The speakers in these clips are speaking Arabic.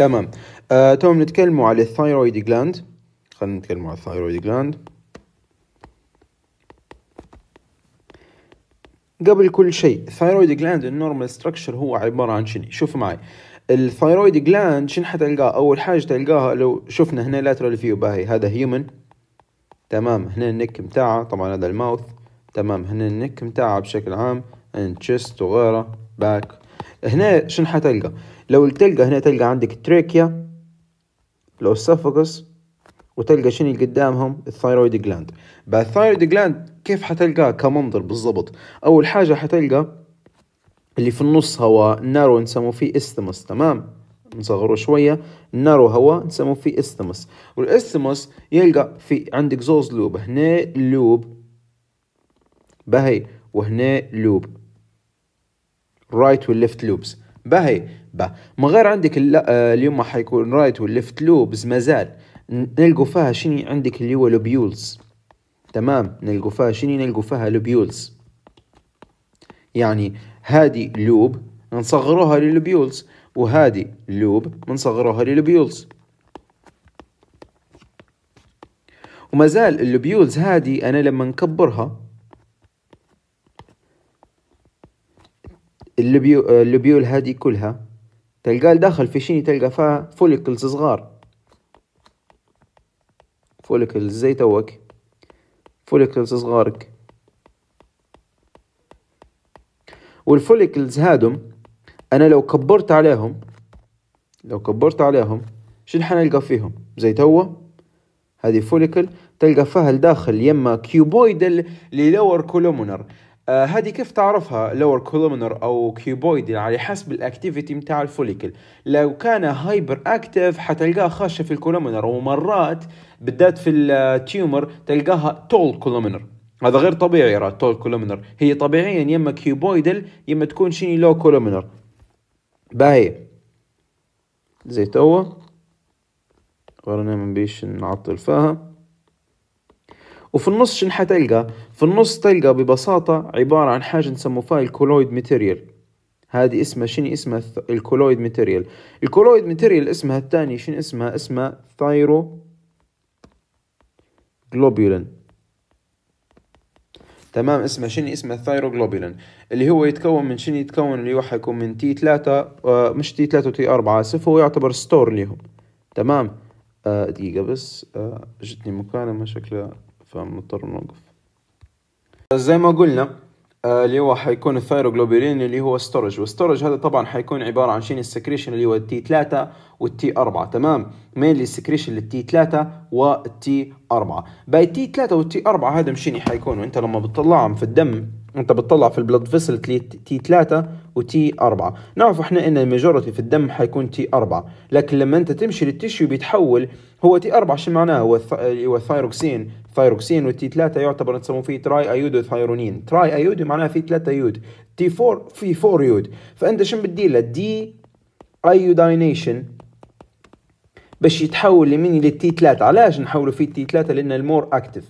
تمام آه نتكلم على الثايرويد جلاند خلينا نتكلم على الثايرويد جلاند قبل كل شيء الثايرويد جلاند النورمال ستراكشر هو عباره عن شنو شوف معي الثايرويد جلاند شنو حتلقاه اول حاجه تلقاها لو شفنا هنا لاترال فيو باهي هذا هيومن تمام هنا النك متاعه طبعا هذا الماوث تمام هنا النك متاعه بشكل عام اند تشيست وغيره باك هنا شنو حتلقى لو تلقى هنا تلقى عندك التريكيا السفقس وتلقى شنو اللي قدامهم الثايرويد جلاند بعد الثايرويد جلاند كيف حتلقاه كمنظر بالضبط اول حاجه حتلقى اللي في النص هو نارو نسموه فيه استمس تمام نصغره شوية نارو هوا نسموه فيه استمس والاستمس يلقى في عندك زوز لوب هنا لوب بهي وهنا لوب رايت والليفت لوبز باهي با من غير عندك آه، اليوم حيكون رايت والليفت لوبز مازال نلقوا فيها شني عندك اللي هو لوبيولز تمام نلقوا فيها شني نلقوا فيها لوبيولز يعني هذه لوب نصغروها للبيولز وهذه لوب بنصغروها للبيولز ومازال اللوبيولز هذه انا لما نكبرها اللبيو اللبيول آه، هذه كلها تلقاه داخل في شيني تلقى فيها فوليكلز صغار فوليكلز زي توك فوليكلز صغارك والفوليكلز هادم انا لو كبرت عليهم لو كبرت عليهم شنو حنلقى فيهم زي توا هذه فوليكل تلقى فيها الداخل يما كيوبويد اللي لور كولومونر آه، هذه كيف تعرفها لور كولومنر او كيوبويدل على حسب الاكتيفيتي متاع الفوليكل لو كان هايبر اكتيف حتلقاها خاشه في الكولومنر ومرات بالذات في التيومر تلقاها تول كولومنر هذا غير طبيعي راه تول كولومنر هي طبيعيا يما كيوبويدل يما تكون شيني لو كولومنر باهي زي توا ورانا من بيش نعطل فيها وفي النص شن حتلقى في النص تلقى ببساطة عبارة عن حاجة نسموها فيها الكولويد ماتيريال هذه اسمها شنو اسمها الكولويد ماتيريال الكولويد ماتيريال اسمها الثاني شنو اسمها اسمها ثايرو جلوبيولين تمام اسمه شنو اسمه الثايروغلوبولين اللي هو يتكون من شنو يتكون اللي هو حيكون من تي 3 آه، مش تي 3 وتي 4 اسف هو يعتبر ستور ليهم تمام آه دقيقة بس آه جتني مكالمة شكلها فمضطر نوقف زي ما قلنا آه، اللي هو حيكون الثايروغلوبيرين اللي هو ستورج والستورج هذا طبعا حيكون عباره عن شين السكريشن اللي هو التي 3 والتي 4 تمام مين السكريشن للتي 3 والتي 4 باي تي 3 والتي 4 هذا مشيني حيكون وانت لما بتطلعهم في الدم انت بتطلع في البلد فيسل تي 3 وتي 4 نعرف احنا ان الميجورتي في الدم حيكون تي 4 لكن لما انت تمشي للتشيو بيتحول هو تي 4 شو معناه هو هو الثايروكسين الثايروكسين والتي 3 يعتبر نسموه فيه تراي ايودو ثايرونين تراي ايودو معناه فيه 3 يود تي 4 في 4 يود فانت شو بدي له دي ايوداينيشن باش يتحول لمين للتي 3 علاش نحولوا فيه التي 3 لان المور اكتف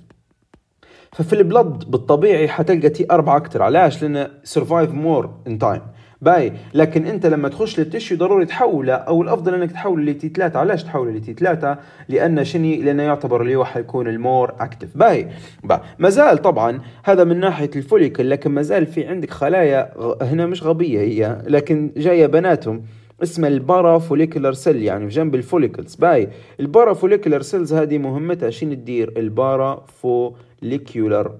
ففي البلد بالطبيعي حتلقى تي 4 اكثر علاش لان سرفايف مور ان تايم باي لكن انت لما تخش للتشي ضروري تحوله او الافضل انك تحول لتي 3 علاش تحول لتي 3 لان شني لانه يعتبر اللي هو حيكون المور اكتف باي با. مازال طبعا هذا من ناحيه الفوليكل لكن مازال في عندك خلايا هنا مش غبيه هي لكن جايه بناتهم اسمها البارافوليكولر سيل يعني في جنب الفوليكلز باي البارافوليكولر سيلز هذه مهمتها شنو تدير البارافوليكولر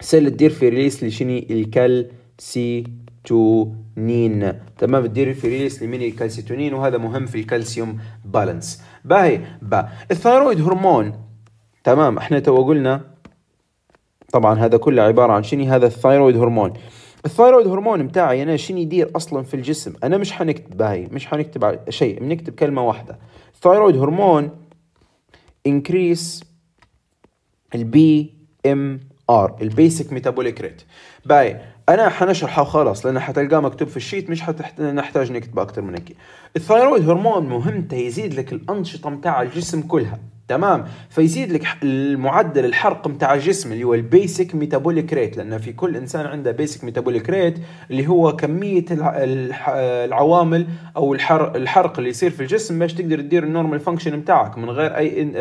سيل تدير في ريليس لشني الكالسيتونين تمام تدير في ريليس لمين الكالسيتونين وهذا مهم في الكالسيوم بالانس باهي با الثايرويد هرمون تمام احنا تو قلنا طبعا هذا كله عباره عن شنو هذا الثايرويد هرمون الثايرويد هرمون بتاعي انا شنو يدير اصلا في الجسم انا مش حنكتب هاي مش حنكتب على شيء بنكتب كلمه واحده الثايرويد هرمون انكريس البي ام ار البيسك ميتابوليك ريت باي انا حنشرحه خلاص لان حتلقاه مكتوب في الشيت مش حنحتاج نكتب اكثر من هيك الثايرويد هرمون مهمته يزيد لك الانشطه متاع الجسم كلها تمام فيزيد لك المعدل الحرق متاع الجسم اللي هو البيسك ميتابوليك ريت لان في كل انسان عنده بيسك ميتابوليك ريت اللي هو كميه العوامل او الحرق, الحرق اللي يصير في الجسم باش تقدر تدير النورمال فانكشن متاعك من غير اي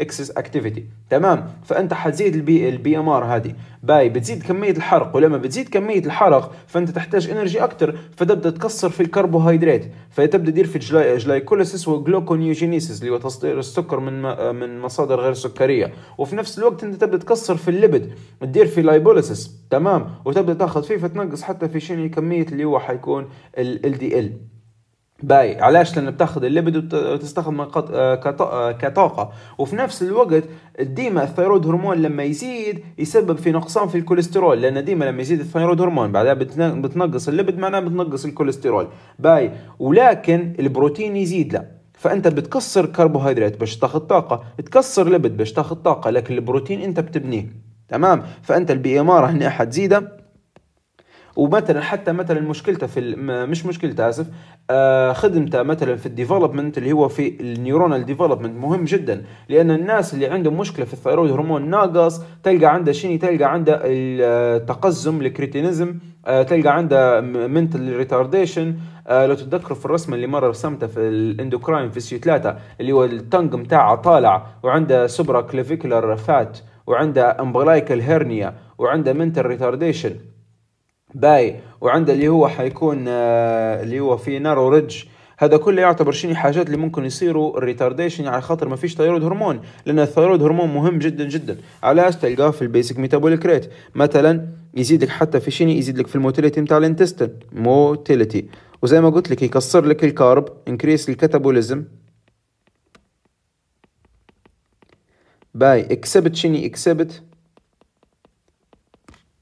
اكسس اكتيفيتي آه، تمام فانت حتزيد البي ام ار هذه باي بتزيد كميه الحرق ولما بتزيد كميه الحرق فانت تحتاج انرجي أكتر فتبدا تكسر في الكربوهيدرات فتبدا تدير في جلايكوليسيس وجلوكونيوجينيسيس اللي هو تصدير السكر من من مصادر غير سكريه وفي نفس الوقت انت تبدا تكسر في الليبد تدير في لايبوليسيس تمام وتبدا تاخذ فيه فتنقص حتى في شنو كميه اللي هو حيكون ال LDL باي علاش لان بتاخذ الليبيد وتستخدمه آه، آه، كطاقه وفي نفس الوقت ديما الثيرويد هرمون لما يزيد يسبب في نقصان في الكوليسترول لان ديما لما يزيد الثيرويد هرمون بعدها بتنقص الليبيد معناها بتنقص الكوليسترول باي ولكن البروتين يزيد لا فانت بتكسر كربوهيدرات باش تاخذ طاقه تكسر لبد باش تاخذ طاقه لكن البروتين انت بتبنيه تمام فانت البي ام ار هنا حتزيده ومثلا حتى مثلا مشكلته في مش مشكلته اسف آه خدمته مثلا في الديفلوبمنت اللي هو في النيورونال ديفلوبمنت مهم جدا لان الناس اللي عندهم مشكله في الثيرويد هرمون ناقص تلقى عنده شيني تلقى عنده التقزم آه، الكريتينزم آه تلقى عنده منتل ريتارديشن آه لو تتذكروا في الرسمه اللي مره رسمتها في الاندوكراين في سيو 3 اللي هو التنج بتاعه طالع وعنده سوبرا كليفيكولار فات وعنده امبلايكال هيرنيا وعنده منتل ريتارديشن باي وعنده اللي هو حيكون آه، اللي هو في نارو ريدج هذا كله يعتبر شنو حاجات اللي ممكن يصيروا ريتارديشن على خاطر ما فيش ثيرويد هرمون لان الثيرويد هرمون مهم جدا جدا علاش تلقاه في البيسك ميتابوليك ريت مثلا يزيدك حتى في شنو يزيد لك في الموتيليتي نتاع الانتستين موتيليتي وزي ما قلت لك يكسر لك الكارب انكريس الكاتابوليزم باي اكسبت شني اكسبت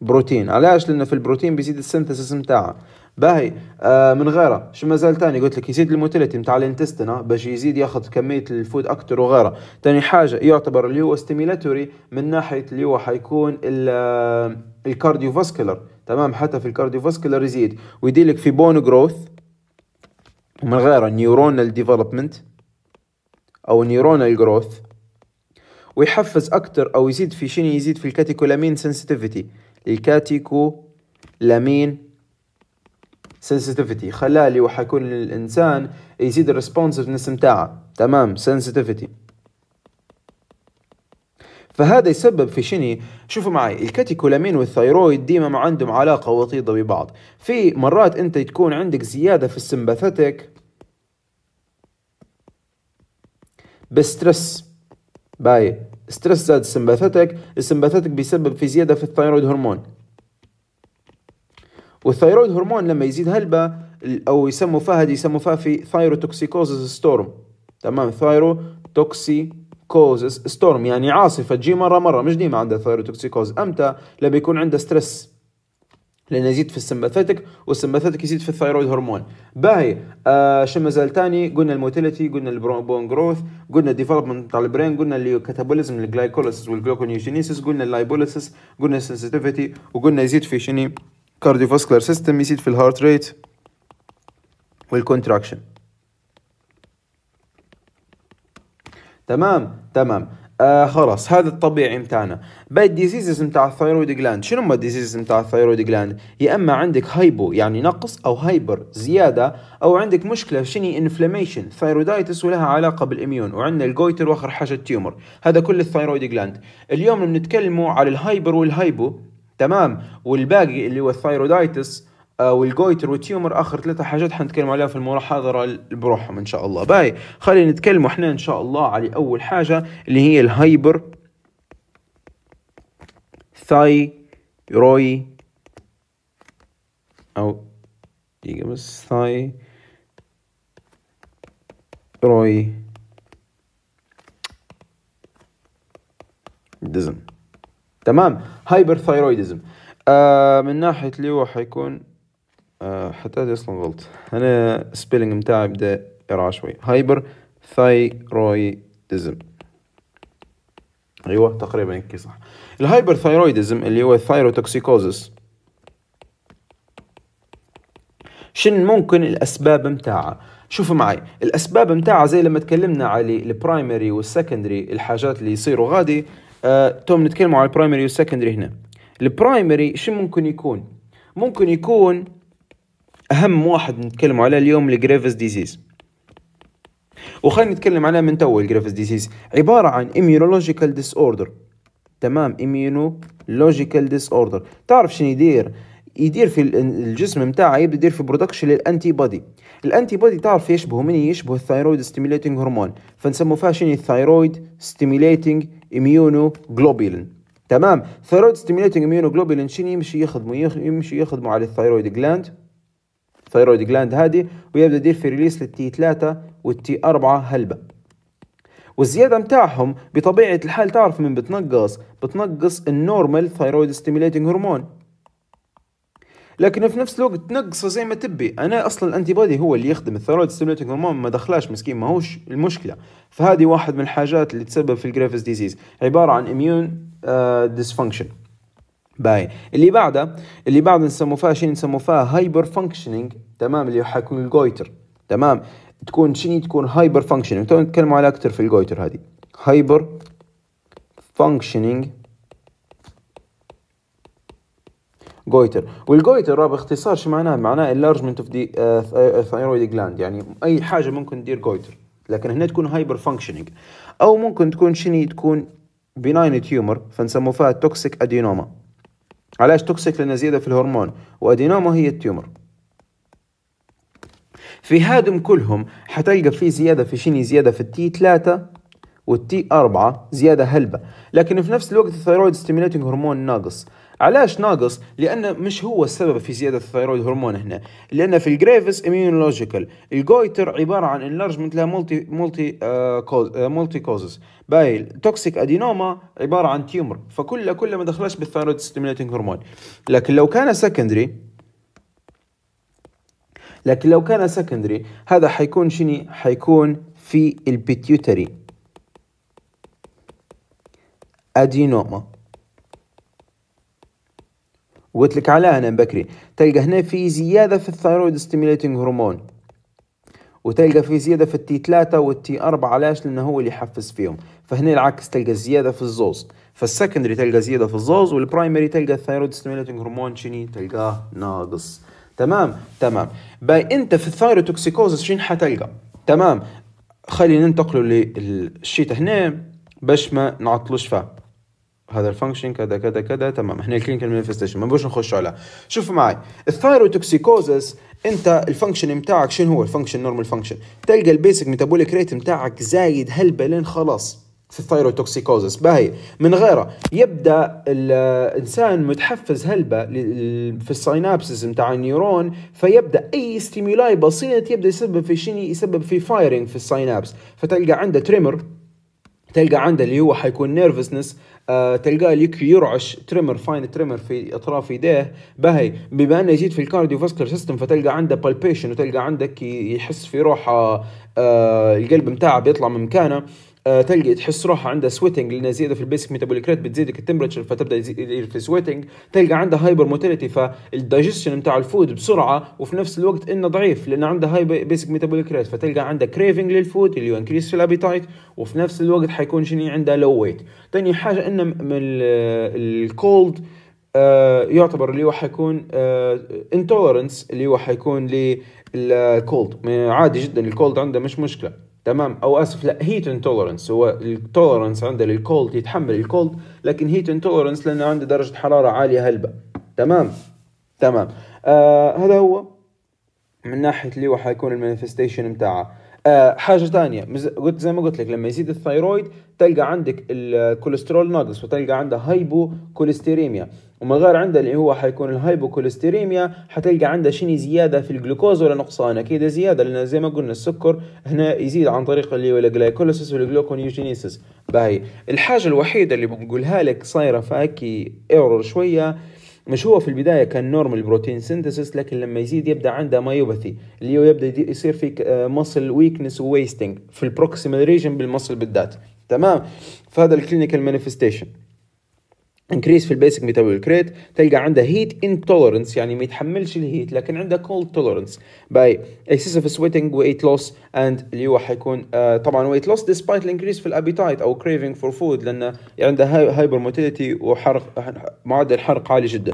بروتين علاش لانه في البروتين بيزيد السنتسس نتاعها باهي آه من غيره شو مازال تاني قلت لك يزيد الموتيليتي نتاع الانتستنا آه، باش يزيد ياخذ كميه الفود اكثر وغيره تاني حاجه يعتبر اللي هو ستيميلاتوري من ناحيه اللي هو حيكون آه، الكارديو فاسكولار تمام حتى في الكارديو فاسكولار يزيد ويديلك في بون جروث ومن غيره نيورونال ديفلوبمنت او نيورونال جروث ويحفز اكثر او يزيد في شنو يزيد في الكاتيكولامين سنسيتيفيتي الكاتيكو لامين sensitivity خلالي وحكون الانسان يزيد الريسبونسفنس نتاعه تمام sensitivity فهذا يسبب في شني شوفوا معي الكاتيكولامين والثيرويد ديما ما عندهم علاقه وطيده ببعض في مرات انت تكون عندك زياده في السمباثيتك بستريس باي ستريس زاد السمباثيتك السمباثيتك بيسبب في زيادة في الثيرويد هرمون والثايرويد هرمون لما يزيد هلبة أو يسموا فيها هذه يسموا فيها في توكسيكوزس ستورم تمام توكسي كوزس ستورم يعني عاصفة تجي مرة مرة مش ديما عندها توكسيكوز أمتى لما يكون عندها ستريس لانه يزيد في السمباثيتك والسمباثيتك يزيد في الثايرويد هرمون باهي آه شو مازال تاني قلنا الموتيليتي قلنا البون جروث قلنا الديفلوبمنت تاع البرين قلنا الكاتابوليزم الجلايكوليسيس والجلوكونيوجينيسيس قلنا اللايبوليسيس قلنا السنسيتيفيتي وقلنا يزيد في شني كارديوفاسكولار سيستم يزيد في الهارت ريت والكونتراكشن تمام تمام آه خلاص هذا الطبيعي متاعنا باي الديزيزز متاع الثيرويد جلاند شنو هما الديزيزز متاع الثيرويد جلاند يا اما عندك هايبو يعني نقص او هايبر زياده او عندك مشكله شني انفلاميشن ثيرويدايتس ولها علاقه بالاميون وعندنا الجويتر واخر حاجه التيومر هذا كل الثيرويد جلاند اليوم بنتكلموا على الهايبر والهايبو تمام والباقي اللي هو الثيرويدايتس والجويتر آه، والتيومر اخر ثلاثة حاجات حنتكلم عليها في المحاضرة بروحهم ان شاء الله باي خلينا نتكلم احنا ان شاء الله على اول حاجة اللي هي الهايبر ثاي روي او دقيقة بس ثاي روي دزم تمام هايبر ثايرويدزم آه من ناحية اللي هو حيكون آه، حتى هذه اصلا غلط انا سبيلينغ متاعي بدا يرعى شوي هايبر ثايرويدزم ايوه تقريبا هيك صح الهايبر ثايرويدزم اللي هو الثايروتوكسيكوزس شن ممكن الاسباب متاعها شوفوا معي الاسباب متاعها زي لما تكلمنا على البرايمري والسكندري الحاجات اللي يصيروا غادي آه، توم نتكلموا على البرايمري والسكندري هنا البرايمري شو ممكن يكون ممكن يكون اهم واحد نتكلم عليه اليوم الجريفز ديزيز وخلينا نتكلم عليه من تو الجريفز ديزيز عباره عن اميونولوجيكال ديس اوردر تمام اميونولوجيكال ديس اوردر تعرف شنو يدير يدير في الجسم نتاعه يبدا يدير في برودكشن للانتي بودي الانتي بودي تعرف يشبه من يشبه الثايرويد ستيميليتنج هرمون فنسموه فيها شنو الثايرويد ستيميليتنج اميونو جلوبولين تمام ثايرويد ستيميليتنج اميونو جلوبولين شنو يمشي يخدموا يمشي يخدموا على الثايرويد جلاند الثيرويد جلاند هذه ويبدا يدير في ريليس للتي 3 والتي 4 هلبة والزياده متاعهم بطبيعه الحال تعرف من بتنقص بتنقص النورمال ثيرويد ستيميليتنج هرمون لكن في نفس الوقت تنقصه زي ما تبي انا اصلا الانتي بودي هو اللي يخدم الثيرويد ستيميليتنج هرمون ما دخلاش مسكين ماهوش المشكله فهذه واحد من الحاجات اللي تسبب في الجريفز ديزيز عباره عن اميون آه، ديسفانكشن باي اللي بعده اللي بعد نسموه فيها شيء نسموه فيها هايبر فانكشنينج تمام اللي حيكون الجويتر تمام تكون شني تكون هايبر فانكشنينج تو نتكلموا على اكثر في الجويتر هذه هايبر فانكشنينج جويتر والجويتر باختصار شو معناه معناه انلارجمنت اوف دي ثايرويد جلاند يعني اي حاجه ممكن تدير جويتر لكن هنا تكون هايبر فانكشنينج او ممكن تكون شني تكون بناين تيومر فنسموها فيها توكسيك ادينوما علاش توكسيك لانها زياده في الهرمون وادينوما هي التيومر في هادم كلهم حتلقى في زيادة في شيني زيادة في التي 3 والتي 4 زيادة هلبة لكن في نفس الوقت الثيرويد ستيميليتنج هرمون ناقص علاش ناقص لأنه مش هو السبب في زياده الثيرويد هرمون هنا لأنه في الجريفس اميونولوجيكال الجويتر عباره عن انلارجمنت لها مولتي مولتي آه مولتي كوزز باين توكسيك ادينوما عباره عن تيومر فكلها كلها ما دخلش بالثيرويد ستيميليتنج هرمون لكن لو كان سكندري لكن لو كان سكندري هذا حيكون شني حيكون في البيتيوتري ادينوما وقلت لك عليها انا بكري تلقى هنا في زياده في الثايرويد ستيميليتنج هرمون وتلقى في زيادة في التي 3 والتي 4 علاش لأنه هو اللي يحفز فيهم فهنا العكس تلقى زيادة في الزوز فالسكندري تلقى زيادة في الزوز والبرايمري تلقى الثايرويد ستيميليتنج هرمون شني تلقاه ناقص تمام تمام باي انت في الثايروتوكسيكوزس شين حتلقى تمام خلينا ننتقلوا للشيت هنا باش ما نعطلوش فيه هذا الفانكشن كذا كذا كذا تمام هنا الكلينيكال مانيفستيشن ما بوش نخش على شوف معي الثايروتوكسيكوزس انت الفانكشن نتاعك شنو هو الفانكشن نورمال فانكشن تلقى البيسك ميتابوليك ريت نتاعك زايد هلبلين خلاص في الثيروتوكسيكوزس باهي من غيره يبدا الانسان متحفز هلبة في الساينابسس نتاع النيورون فيبدا اي ستيمولاي بسيط يبدا يسبب في شنو يسبب في فايرنج في الساينابس فتلقى عنده تريمر تلقى عنده اللي هو حيكون نيرفسنس آه تلقاه يرعش تريمر فاين تريمر في اطراف ايديه باهي بما انه جيت في الكارديو الكارديوفاسكولار سيستم فتلقى عنده بالبيشن وتلقى عندك يحس في روحه آه القلب متاعه بيطلع من مكانه آه، تلقى تحس روحها عندها سويتنج لان زياده في البيسك ميتابوليك ريت بتزيد لك التمبرتشر فتبدا يصير في سويتنج تلقى عندها هايبر موتيليتي فالدايجستشن بتاع الفود بسرعه وفي نفس الوقت انه ضعيف لان عندها هاي بيسك ميتابوليك ريت فتلقى عندها كريفنج للفود اللي هو انكريس في الابيتايت وفي نفس الوقت حيكون شني عندها لو ويت ثاني حاجه انه من الكولد آه، يعتبر اللي هو حيكون انتولرنس آه، اللي هو حيكون للكولد عادي جدا الكولد عنده مش مشكله تمام او اسف لا هيت انتولرنس هو التولرنس عنده للكولد يتحمل الكولد لكن هيت انتولرنس لانه عنده درجه حراره عاليه هلبة تمام تمام آه هذا هو من ناحيه اللي هو حيكون المانيفستيشن بتاعه آه حاجه ثانيه قلت زي ما قلت لك لما يزيد الثايرويد تلقى عندك الكوليسترول ناقص وتلقى عندها هايبو كوليستيريميا وما غير عنده اللي هو حيكون الهايبوكوليستيريميا حتلقى عنده شني زياده في الجلوكوز ولا نقصان اكيد زياده لان زي ما قلنا السكر هنا يزيد عن طريق اللي هو الجلايكوليسيس والجلوكونيوجينيسيس باهي الحاجه الوحيده اللي بنقولها لك صايره فاكي ايرور شويه مش هو في البداية كان نورمال بروتين سينثيسيس لكن لما يزيد يبدأ عنده مايوباثي اللي هو يبدأ يصير فيك مصل ويكنس وويستنج في البروكسيمال ريجن بالمصل بالذات تمام فهذا الكلينيكال مانيفستيشن انكريس في البيسك ميتابوليك ميتابولكريت تلقى عنده هيت انتولرنس يعني ما يتحملش الهيت لكن عنده كولد تولرنس باي اكسسيف سويتنج ويت لوس اند اللي هو حيكون uh, طبعا ويت لوس ديسبايت الانكريس في الابيتايت او كريفنج فور فود لانه عنده هايبر موتيليتي وحرق معدل حرق عالي جدا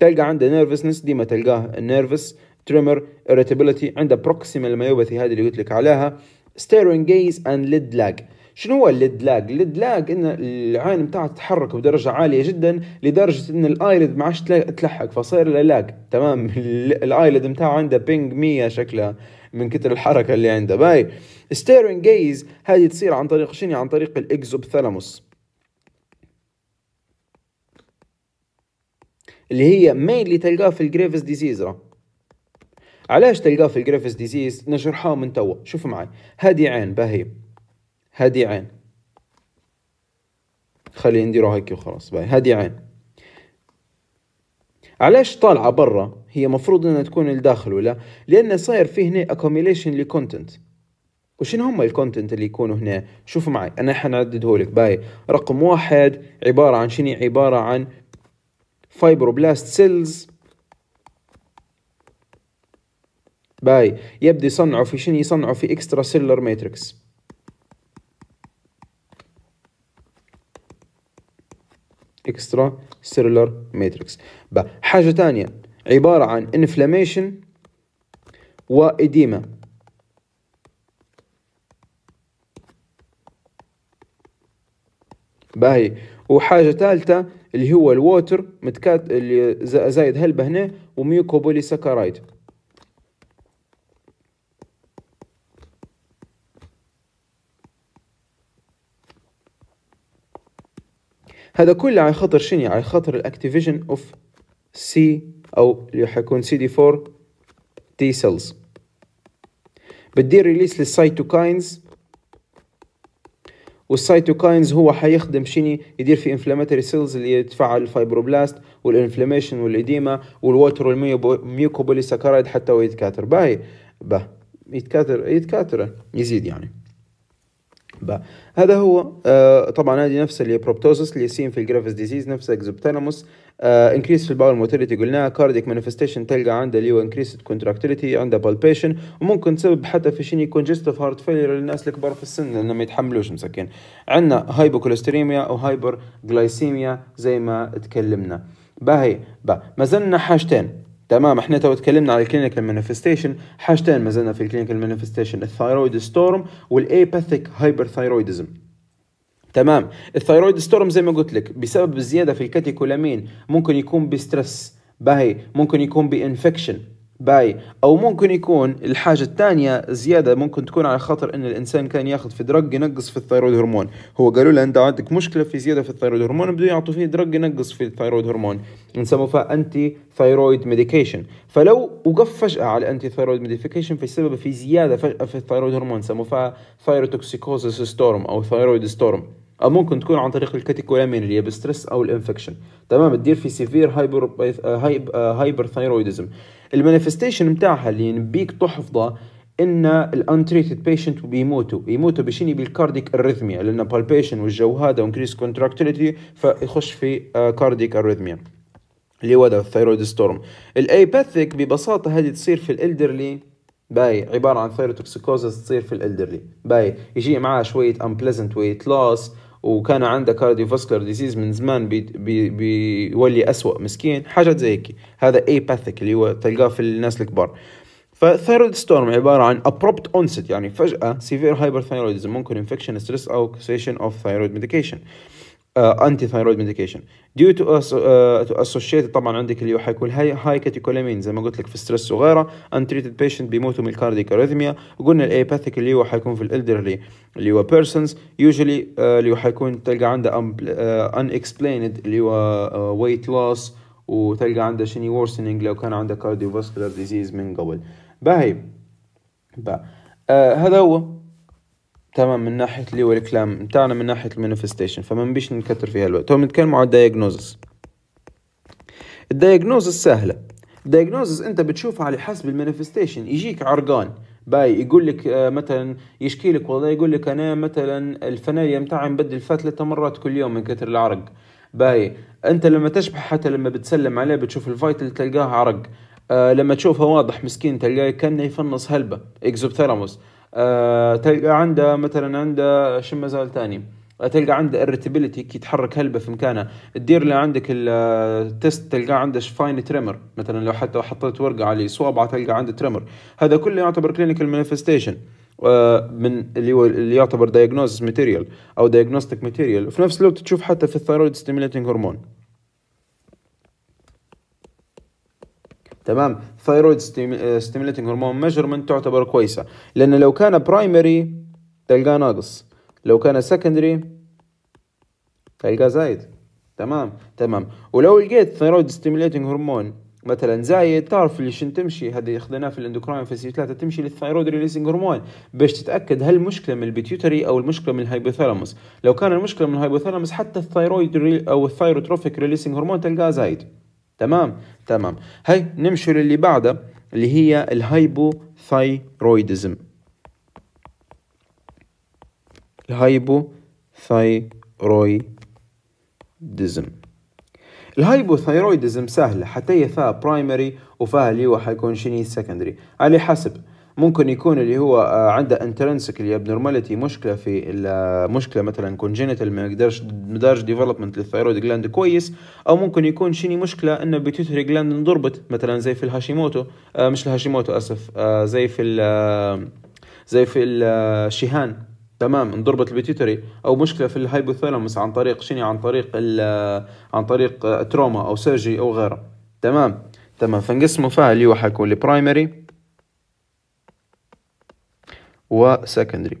تلقى عنده نيرفسنس ديما تلقاه نيرفس تريمر اريتابيلتي عنده بروكسيمال مايوباثي هذه اللي قلت لك عليها ستيرنج جيز اند ليد لاج شنو هو الليد لاج ان العين بتاعها تتحرك بدرجه عاليه جدا لدرجه ان الايلد ما عادش تلحق فصير لاج تمام الايلد بتاعه عنده بينج 100 شكلها من كتر الحركه اللي عنده باي ستيرن جيز هذه تصير عن طريق شنو عن طريق الاكزوبثالموس اللي هي مينلي تلقاه في الجريفز ديزيز راه علاش تلقاه في الجريفز ديزيز نشرحها من توا شوف معي هذه عين باهي هادي عين خلي نديرو هيك وخلاص باي هادي عين علاش طالعة برا هي مفروض انها تكون لداخل ولا لان صاير في هنا accumulation لكونتنت وشنو هم الكونتنت اللي يكونوا هنا شوفوا معي انا حنعدده لك باي رقم واحد عبارة عن شنو عبارة عن فايبروبلاست سيلز باي يبدو يصنعوا في شنو يصنعوا في اكسترا سيلر ماتريكس اكسترا سيلولار ماتريكس حاجه ثانيه عباره عن انفلاميشن واديما باهي وحاجه ثالثه اللي هو الووتر متكات اللي زايد هلبة هنا وميوكوبولي هذا كله على خطر شنو على خطر الاكتيفيشن اوف سي او اللي حيكون سي دي 4 تي سيلز بتدير ريليس للسيتوكاينز والسيتوكاينز هو حيخدم شني يدير في انفلاماتوري سيلز اللي يتفعل الفايبروبلاست والانفلاميشن والاديما والووتر والميوكوبوليساكرايد حتى ويتكاثر باهي باه يتكاثر يتكاثر يزيد يعني بقى هذا هو آه طبعا هذه نفس اللي سين في الجرافيس ديزيز نفس اكزوبتالاموس آه انكريس في الباور موتيليتي قلناها كارديك مانيفستيشن تلقى عنده اللي هو انكريس كونتراكتيليتي عنده بالبيشن وممكن تسبب حتى في شيني كونجستيف هارت فيلير للناس الكبار في السن لانهم ما يتحملوش مساكين عندنا هايبوكوليستريميا او هايبر جلايسيميا زي ما تكلمنا باهي با ما زلنا حاجتين تمام احنا تو تكلمنا على الكلينيكال مانيفستيشن حاجتين ما زلنا في الكلينيكال مانيفستيشن الثايرويد ستورم والايباثيك هايبرثايرويدزم تمام الثايرويد ستورم زي ما قلت لك بسبب الزياده في الكاتيكولامين ممكن يكون بستريس باهي ممكن يكون بانفكشن باي او ممكن يكون الحاجه الثانيه زياده ممكن تكون على خاطر ان الانسان كان ياخذ في درج ينقص في الثيرويد هرمون هو قالوا له انت عندك مشكله في زياده في الثيرويد هرمون بدو يعطوا فيه درج ينقص في الثيرويد هرمون نسموها انتي ثيرويد ميديكيشن فلو وقف فجاه على الانتي ثيرويد ميديكيشن فسبب في زياده فجاه في الثيرويد هرمون سموها ثيروتوكسيكوزس ستورم او ثيرويد ستورم او ممكن تكون عن طريق الكاتيكولامين اللي هي بالستريس او الانفكشن تمام تدير في سيفير هايبر هايبر ثيرويدزم المانيفستيشن نتاعها اللي نبيك تحفظه ان الانتريتد بيشنت بيموتوا يموتوا بشني بالكارديك الريثميا لان بالبيشن والجو هذا وانكريس كونتراكتيليتي فيخش في كارديك آه، الريثميا اللي هو الثيرويد ستورم الايباثيك ببساطه هذه تصير في الالدرلي باي عباره عن ثيروتوكسيكوزس تصير في الالدرلي باي يجي معاه شويه امبليزنت ويت لوس وكان عنده كارديو فاسكولار ديزيز من زمان بي بي بيولي أسوأ مسكين حاجات زي هيك هذا ايباثيك اللي هو تلقاه في الناس الكبار فالثايرويد ستورم عباره عن ابروبت اونست يعني فجاه سيفير هايبر هايبرثايرويدزم ممكن انفكشن ستريس او كسيشن اوف ثايرويد ميديكيشن انتي ثايرويد ميديكيشن ديو تو اسوشيت طبعا عندك اللي حيكون هاي هاي كاتيكولامين زي ما قلت لك في ستريس وغيره ان تريتد بيشنت بيموتوا من الكارديك اريثميا وقلنا الايباثيك اللي هو حيكون في الالدرلي اللي هو بيرسونز يوجولي آه، اللي هو حيكون تلقى عنده ان اكسبليند آه، اللي هو ويت آه، لوس وتلقى عنده شني وورسنينج لو كان عنده كارديو فاسكولار ديزيز من قبل باهي با. هذا هو تمام من ناحيه اللي هو الكلام بتاعنا من ناحيه المانيفستيشن فما نبيش نكتر فيها الوقت تو نتكلم على الدايجنوزس الدايجنوزس سهله الدايجنوزس انت بتشوفها على حسب المانيفستيشن يجيك عرقان باي يقول لك آه، مثلا يشكي لك والله يقول لك انا مثلا الفناية متاعي مبدل فات ثلاث مرات كل يوم من كثر العرق باي انت لما تشبح حتى لما بتسلم عليه بتشوف الفايتل تلقاه عرق آه لما تشوفه واضح مسكين تلقاه كانه يفنص هلبه اكزوبثيرموس آه، تلقى عنده مثلا عنده شم مزال ثاني تلقى عنده ارتبيليتي يتحرك هلبه في مكانه تدير اللي عندك التست آه، تلقى عنده فاين تريمر مثلا لو حتى حطيت ورقه عليه صوابعه تلقى عنده تريمر هذا كله يعتبر كلينيكال آه، مانيفستيشن من اللي هو اللي يعتبر دايجنوستيك ماتيريال او دايجنوستيك ماتيريال وفي نفس الوقت تشوف حتى في الثايرويد ستيميليتنج هرمون تمام ثايرويد ستيميليتنج هرمون ميجرمنت تعتبر كويسه لان لو كان برايمري تلقاه ناقص لو كان سكندري تلقاه زايد تمام تمام ولو لقيت ثايرويد ستيميليتنج هرمون مثلا زايد تعرف ليش تمشي هذه اخذناها في الاندوكراين في سي 3 تمشي للثايرويد ريليسنج هرمون باش تتاكد هل المشكله من البيتيوتري او المشكله من الهايبوثالاموس لو كان المشكله من الهايبوثالاموس حتى الثايرويد او الثايروتروفيك ريليسنج هرمون تلقاه زايد تمام تمام هاي نمشي للي بعدها اللي هي الهايبوثايرويدزم الهايبوثايرويدزم الهايبوثايرويدزم سهلة حتى هي فيها برايمري وفيها اللي هو حيكون شنو سكندري على حسب ممكن يكون اللي هو آه، عنده انترنسك اللي ابنورماليتي مشكله في آه، مشكله مثلا كونجنتال ما يقدرش مدارج ديفلوبمنت للثايرويد جلاند كويس او ممكن يكون شني مشكله انه بيتوتري جلاند انضربت مثلا زي في الهاشيموتو آه، مش الهاشيموتو اسف زي في زي في الشهان تمام انضربت البيتوتري او مشكله في الهايبوثالامس عن طريق شني عن طريق عن طريق تروما او سيرجي او غيره تمام تمام فنقسموا فيها اللي هو حيكون البرايمري وسكندري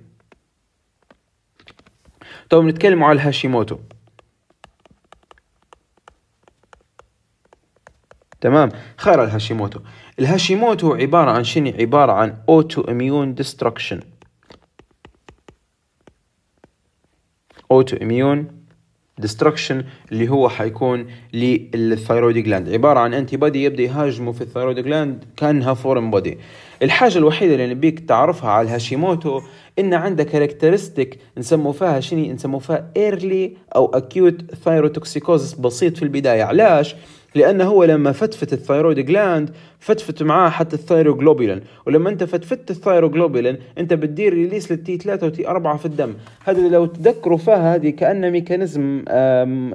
طب نتكلم على هاشيموتو تمام خير الهاشيموتو الهاشيموتو عبارة عن شنو عبارة عن اوتو اميون ديستركشن اوتو اميون ديستركشن اللي هو حيكون للثيرويد جلاند عباره عن انتي بادي يبدا يهاجمه في الثيرويد جلاند كانها فورم بودي الحاجة الوحيدة اللي نبيك تعرفها على الهاشيموتو ان عندها كاركترستيك نسمو فيها شني نسمو فيها ايرلي او اكيوت ثايروتوكسيكوزس بسيط في البداية علاش؟ لانه هو لما فتفت الثايرويد جلاند فتفت معاه حتى الثايروغلوبولين ولما انت فتفت الثايروغلوبولين انت بتدير ريليس للتي 3 وتي 4 في الدم هذا لو تذكروا فيها هذه كانه ميكانيزم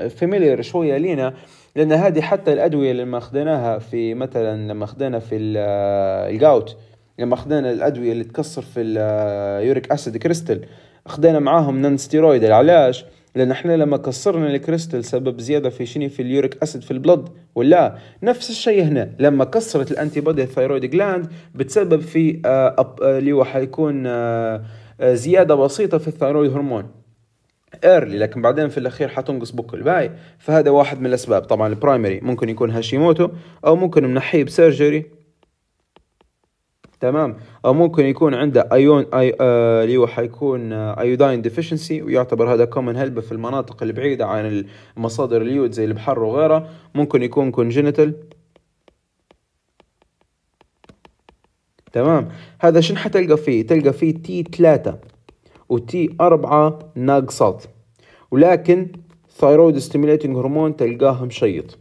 فاميليير شويه لينا لان هذه حتى الادويه اللي ما اخذناها في مثلا لما اخذنا في الجاوت آه، لما اخذنا الادويه اللي تكسر في اليوريك آه، اسيد كريستال اخذنا معاهم نون ستيرويد علاش لان احنا لما كسرنا الكريستال سبب زياده في شنو في اليوريك اسيد في البلد ولا نفس الشيء هنا لما كسرت الانتي بودي الثيرويد جلاند بتسبب في آه، آه، اللي هو حيكون زياده بسيطه في الثيرويد هرمون ايرلي لكن بعدين في الاخير حتنقص بكل باي فهذا واحد من الاسباب طبعا البرايمري ممكن يكون هاشيموتو او ممكن منحيه بسيرجري تمام او ممكن يكون عنده ايون اي آه اللي هو حيكون ايوداين آه، ديفيشنسي ويعتبر هذا كومن هلبه في المناطق البعيده عن مصادر اليود زي البحر وغيره ممكن يكون كونجنتال تمام هذا شن حتلقى فيه تلقى فيه تي 3 وتي 4 ناقصات ولكن ثايرويد ستيميليتنج هرمون تلقاه مشيط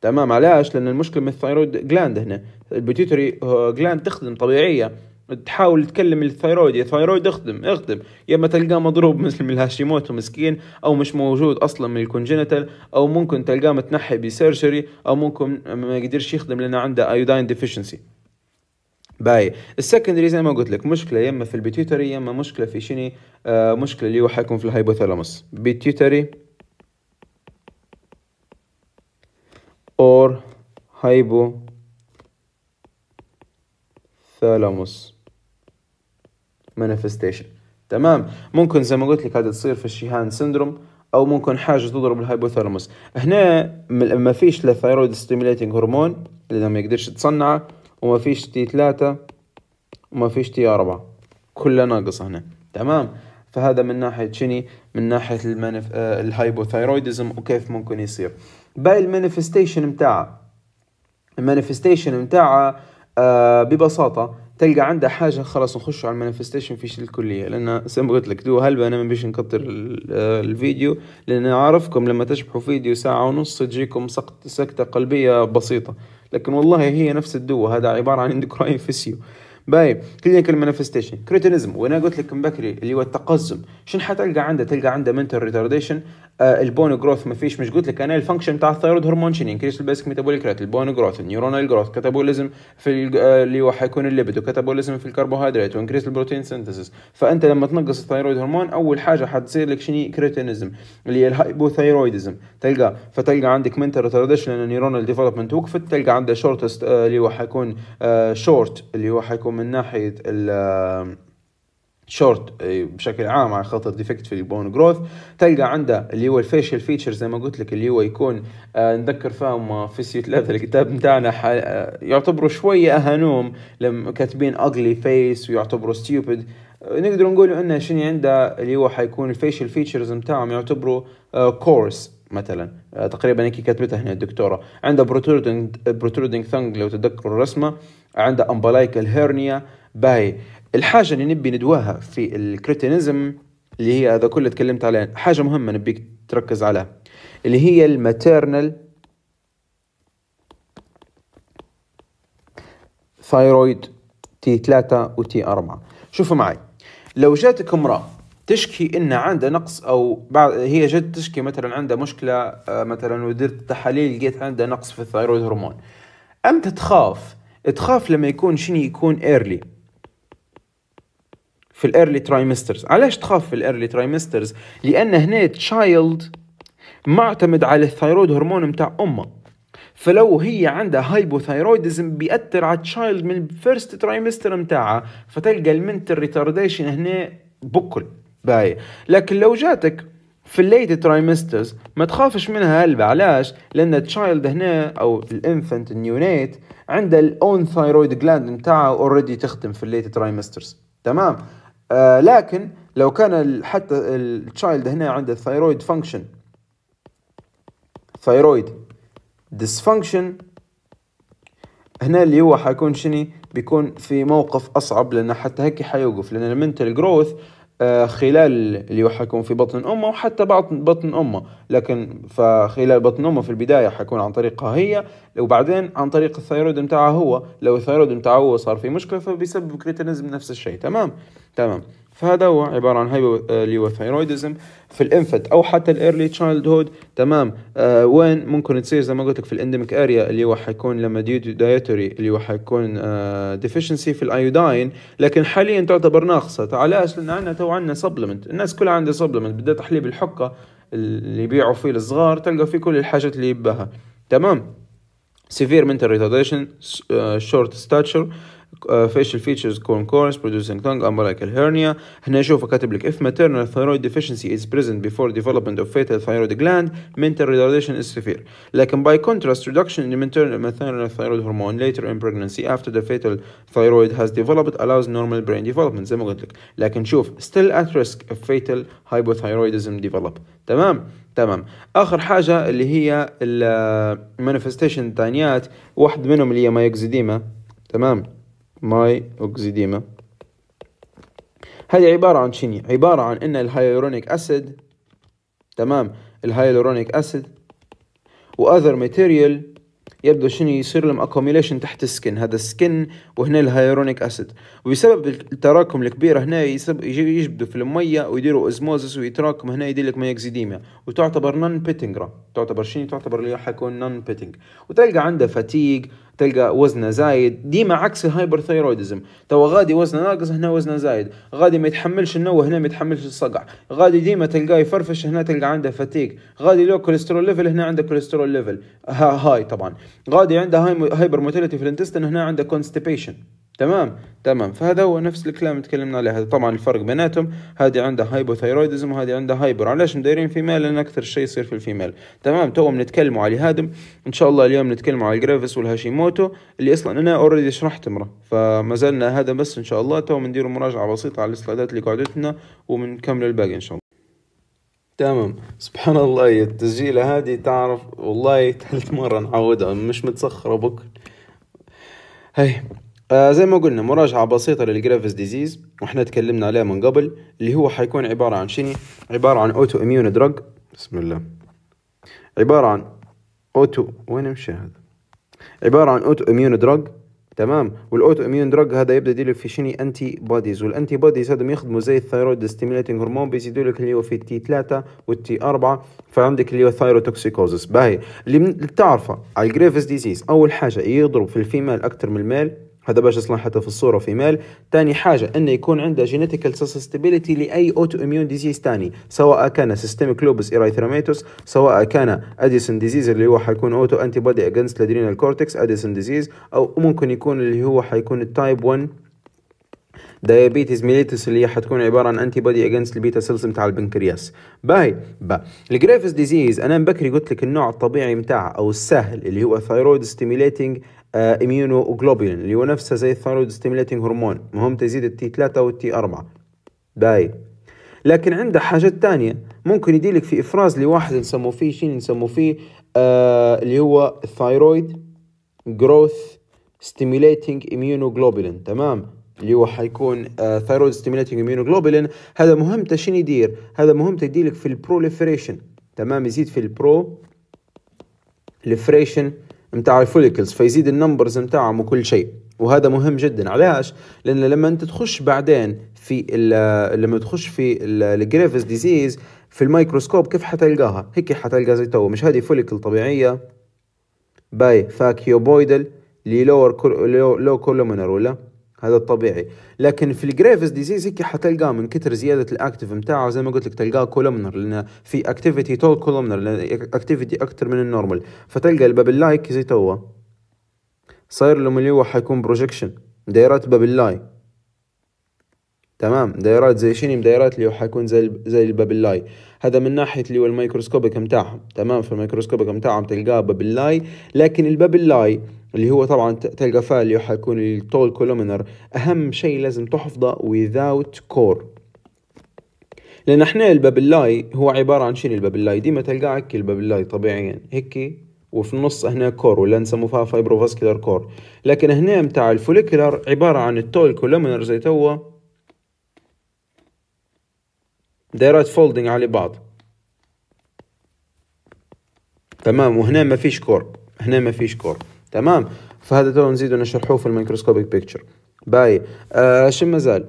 تمام علاش لان المشكله من الثايرويد جلاند هنا البيتيوتري جلاند آه، تخدم طبيعيه تحاول تكلم الثايرويد يا ثايرويد اخدم اخدم يا اما تلقاه مضروب مثل من الهاشيموتو مسكين او مش موجود اصلا من الكونجنتال او ممكن تلقاه متنحي بسيرجري او ممكن ما يقدرش يخدم لانه عنده ايودين ديفيشنسي باي السكندري زي ما قلت لك مشكله يا اما في البيتيوتري يا اما مشكله في شني آه مشكله اللي هو حيكون في الهايبوثالاموس بيتيوتري or hypothalamus manifestation تمام ممكن زي ما قلت لك هذا تصير في الشيهان سندروم او ممكن حاجه تضرب الهايبوثالاموس هنا ما فيش لا ثايرويد ستيميليتنج هرمون لانه ما يقدرش يتصنعه وما فيش تي 3 وما فيش تي أربعة كلها ناقصة هنا تمام فهذا من ناحية شني من ناحية المانف... الهايبوثايرويدزم آه، وكيف ممكن يصير باي المانيفستيشن نتاعها المانيفستيشن نتاعها آه ببساطه تلقى عندها حاجه خلاص نخش على المانيفستيشن في الكليه لان زي ما قلت لك دو هلبة انا ما بيش نكتر آه، الفيديو لان أعرفكم لما تشبحوا فيديو ساعه ونص تجيكم سقط سكته قلبيه بسيطه لكن والله هي نفس الدواء هذا عباره عن اندكراين فيسيو باي كلينيكال مانيفستيشن كريتينزم وانا قلت لك من بكري اللي هو التقزم شنو حتلقى عنده تلقى عنده منتال ريتارديشن آه، البون جروث مفيش مش قلت لك انا الفانكشن بتاع الثايرويد هرمون شنو انكريس البيسك ميتابوليك ريت البون جروث النيورونال جروث كاتابوليزم في آه، اللي هو حيكون الليبيد وكاتابوليزم في الكربوهيدرات وانكريس البروتين سينثيسيس فانت لما تنقص الثايرويد هرمون اول حاجه حتصير لك شنو كريتينيزم اللي هي الهايبوثايرويدزم تلقى فتلقى عندك منتر ريتارديشن لان النيورونال ديفلوبمنت وقفت تلقى عندها آه، شورتست اللي هو حيكون شورت اللي هو حيكون من ناحيه شورت إيه، بشكل عام على خاطر ديفكت في البون جروث تلقى عنده اللي هو الفيشل فيتشر زي ما قلت لك اللي هو يكون آه، نذكر فيهم آه، فيسيو ثلاثه الكتاب نتاعنا آه، يعتبروا شويه اهانوم لما كاتبين اغلي فيس ويعتبروا ستيوبد نقدر نقول انه شنو عنده اللي هو حيكون الفيشل فيتشرز نتاعهم يعتبروا كورس مثلا تقريبا هيك كتبتها هنا الدكتوره عنده بروترودنج بروترودنج ثنج لو تذكروا الرسمه عنده امبلايكال هيرنيا باي الحاجه اللي نبي ندواها في الكريتينزم اللي هي هذا كله تكلمت عليه حاجه مهمه نبيك تركز عليها اللي هي الماتيرنال ثايرويد تي 3 وتي 4 شوفوا معي لو جاتك امراه تشكي ان عندها نقص او بعض هي جد تشكي مثلا عندها مشكله آه، مثلا ودرت تحاليل لقيت عندها نقص في الثايرويد هرمون امتى تخاف تخاف لما يكون شنو يكون ايرلي في الايرلي ترايمسترز علاش تخاف في الايرلي ترايمسترز لان هنا تشايلد معتمد على الثايرويد هرمون متاع امه فلو هي عندها هايبوثايرويدزم بيأثر على تشايلد من الفيرست ترايمستر متاعها فتلقى المنتل ريتارديشن هنا بكل باي لكن لو جاتك في الليت ترايمسترز ما تخافش منها هلبة علاش لان تشايلد هنا او الانفنت النيونيت عندها الاون ثايرويد جلاند نتاعها اوريدي تخدم في الليت ترايمسترز تمام آه، لكن لو كان حتى التشايلد هنا عنده ثايرويد فانكشن ثايرويد ديسفانكشن هنا اللي هو حيكون شني بيكون في موقف اصعب لانه حتى هيك حيوقف لان المنتل جروث آه، خلال اللي حيكون في بطن امه وحتى بعض بطن امه لكن فخلال بطن امه في البدايه حيكون عن طريقها هي وبعدين عن طريق الثيرويد بتاعها هو لو الثيرويد بتاعه هو صار في مشكله فبيسبب كريتينيزم نفس الشيء تمام تمام فهذا هو عبارة عن هايبوليوثايرويدزم آه، في الانفت او حتى الايرلي تشايلد هود تمام آه وين ممكن تصير زي ما قلت لك في الانديميك اريا اللي هو حيكون لما دايتوري اللي هو حيكون آه في الايوداين لكن حاليا تعتبر ناقصه علاش لان عندنا تو عندنا سبلمنت الناس كلها عندها سبلمنت بدها تحليب الحقه اللي يبيعوا فيه الصغار تلقى فيه كل الحاجات اللي يبها تمام سيفير منتال ريتارديشن شورت ستاتشر فيشل فيتشرز كونكورنس producing tongue umbilical hernia هنا شوف كاتب لك if maternal thyroid deficiency is present before development of fatal thyroid gland mental retardation is severe لكن by contrast reduction in maternal, maternal thyroid hormone later in pregnancy after the fatal thyroid has developed allows normal brain development زي ما قلت لك لكن شوف still at risk of fatal hypothyroidism develop تمام تمام اخر حاجه اللي هي المانيفستيشن الثانيات واحد منهم اللي هي مايوكزيديما تمام ماي اوكزيديما هذه عبارة عن شنو عبارة عن ان الهايلورونيك اسيد تمام الهايلورونيك اسيد واذر ماتيريال يبدو شنو يصير لهم اكوميليشن تحت السكن هذا السكن وهنا الهايلورونيك اسيد وبسبب التراكم الكبير هنا يجبدوا في الميه ويديروا ازموزس ويتراكم هنا يدير لك ميكزيديميا وتعتبر نون بيتنجرا تعتبر شنو تعتبر اللي حيكون نون بيتنج وتلقى عنده فتيق تلقى وزنه زايد ديما عكس الهايبرثيرويدزم تو غادي وزنه ناقص هنا وزنه زايد غادي ما يتحملش النوم هنا ما يتحملش الصقع غادي ديما تلقاه يفرفش هنا تلقى عنده فتيك غادي لو كوليسترول ليفل هنا عنده كوليسترول ليفل هاي طبعا غادي عنده هايبر موتيليتي في الانتستين هنا عنده كونستيبيشن تمام تمام فهذا هو نفس الكلام اللي تكلمنا عليه هذا طبعا الفرق بيناتهم هذه عندها هايبوثايرويدزم وهذه عندها هايبر علاش مدايرين فيميل لان اكثر شيء يصير في الفيميل تمام تو بنتكلموا على هادم ان شاء الله اليوم نتكلموا على الجرافيس والهاشيموتو اللي اصلا انا اوريدي شرحت مرة فما زلنا هذا بس ان شاء الله تو بندير مراجعه بسيطه على السلايدات اللي قعدتنا وبنكمل الباقي ان شاء الله تمام سبحان الله التسجيلة هذه تعرف والله ثالث مرة نعودها مش متسخرة بكر هاي آه زي ما قلنا مراجعة بسيطة للجرافز ديزيز واحنا تكلمنا عليها من قبل اللي هو حيكون عبارة عن شنو عبارة عن اوتو اميون دراج بسم الله عبارة عن اوتو وين مشى هذا عبارة عن اوتو اميون دراج تمام والاوتو اميون دراج هذا يبدا يدير في شنو انتي بوديز والانتي بوديز هذم يخدموا زي الثايرويد ستيميليتنج هرمون بيزيدوا لك اللي هو في تي 3 والتي 4 فعندك اللي هو ثايروتوكسيكوزس باهي اللي تعرفه على الجريفس ديزيز اول حاجه يضرب في الفيميل اكثر من الميل هذا باش اصلا حتى في الصوره في ميل ثاني حاجه انه يكون عنده جينيتيكال سستيبيليتي لاي اوتو اميون ديزيز ثاني سواء كان سيستميك لوبس ايرايثروميتوس سواء كان اديسون ديزيز اللي هو حيكون اوتو انتي بودي اجينست لادرينال كورتكس اديسون ديزيز او ممكن يكون اللي هو حيكون التايب 1 دايابيتيز ميليتس اللي هي حتكون عباره عن انتي بودي اجينست البيتا سيلز نتاع البنكرياس باهي با الجريفز ديزيز انا بكري قلت لك النوع الطبيعي نتاعها او السهل اللي هو ثايرويد ستيميليتنج اميونو آه، جلوبولين اللي هو نفسه زي الثايرويد ستيميليتنج هرمون مهم تزيد التي 3 والتي 4 باي لكن عنده حاجة تانية ممكن يديلك في افراز لواحد نسموه فيه شيء نسموه فيه آه اللي هو الثايرويد جروث ستيميليتنج اميونوجلوبولين تمام اللي هو حيكون ثايرويد ستيميليتنج اميونوجلوبولين هذا مهم شنو يدير هذا مهم يديلك في البروليفريشن تمام يزيد في البرو ليفريشن نتاع الفوليكلز فيزيد النمبرز نتاعهم وكل شيء وهذا مهم جدا علاش لان لما انت تخش بعدين في لما تخش في الجريفز ديزيز في الميكروسكوب كيف حتلقاها هيك حتلقى زي تو مش هذه فوليكل طبيعيه باي فاكيوبويدل للور لو كولومنر ولا هذا الطبيعي لكن في الجريفز ديزيز هيك حتلقاه من كتر زياده الاكتيف متاعه زي ما قلت لك تلقاه كولومنر لان في اكتيفيتي تول كولومنر لان اكتيفيتي اكثر من النورمال فتلقى الباب اللايك زي توا صاير لهم اللي هو حيكون بروجكشن دايرات باب اللاي تمام دايرات زي شنو دايرات اللي هو حيكون زي زي الباب اللاي هذا من ناحيه اللي هو الميكروسكوبيك متاعهم تمام فالميكروسكوبيك متاعهم تلقاه باب اللاي لكن الباب اللاي اللي هو طبعا تلقى فاليو حيكون التول كولومينر اهم شيء لازم تحفظه without كور لان احنا البابلاي هو عباره عن شنو البابلاي ديما تلقاه هيك البابلاي طبيعيا هيك وفي النص هنا كور ولا نسموها فايبروفاسكولار كور لكن هنا متاع الفوليكولار عباره عن التول كولومينر زي توا دايرات فولدنج على بعض تمام وهنا ما فيش كور هنا ما فيش كور تمام فهذا تو نزيد نشرحوه في الميكروسكوبيك بيكتشر باي آه شو مازال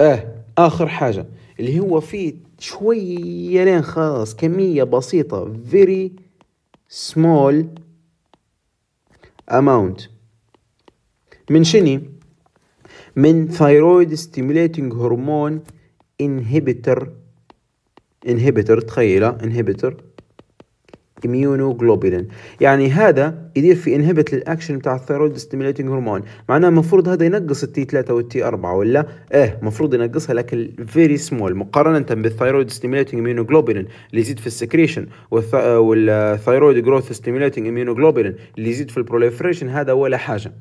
اه اخر حاجه اللي هو في شويه لين خلاص كميه بسيطه فيري سمول اماونت من شني من ثايرويد ستيميليتنج هرمون انهبيتر انهبيتر تخيله انهبيتر immunoglobulin يعني هذا يدير في انهبت للاكشن بتاع الثايرويد ستيميليتنج هرمون معناه المفروض هذا ينقص التي 3 والتي 4 ولا ايه المفروض ينقصها لكن فيري سمول مقارنه بالثايرويد ستيميليتنج اميونوجلوبولين اللي يزيد في السكريشن والثايرويد جروث ستيميليتنج اميونوجلوبولين اللي يزيد في البروليفريشن هذا ولا حاجه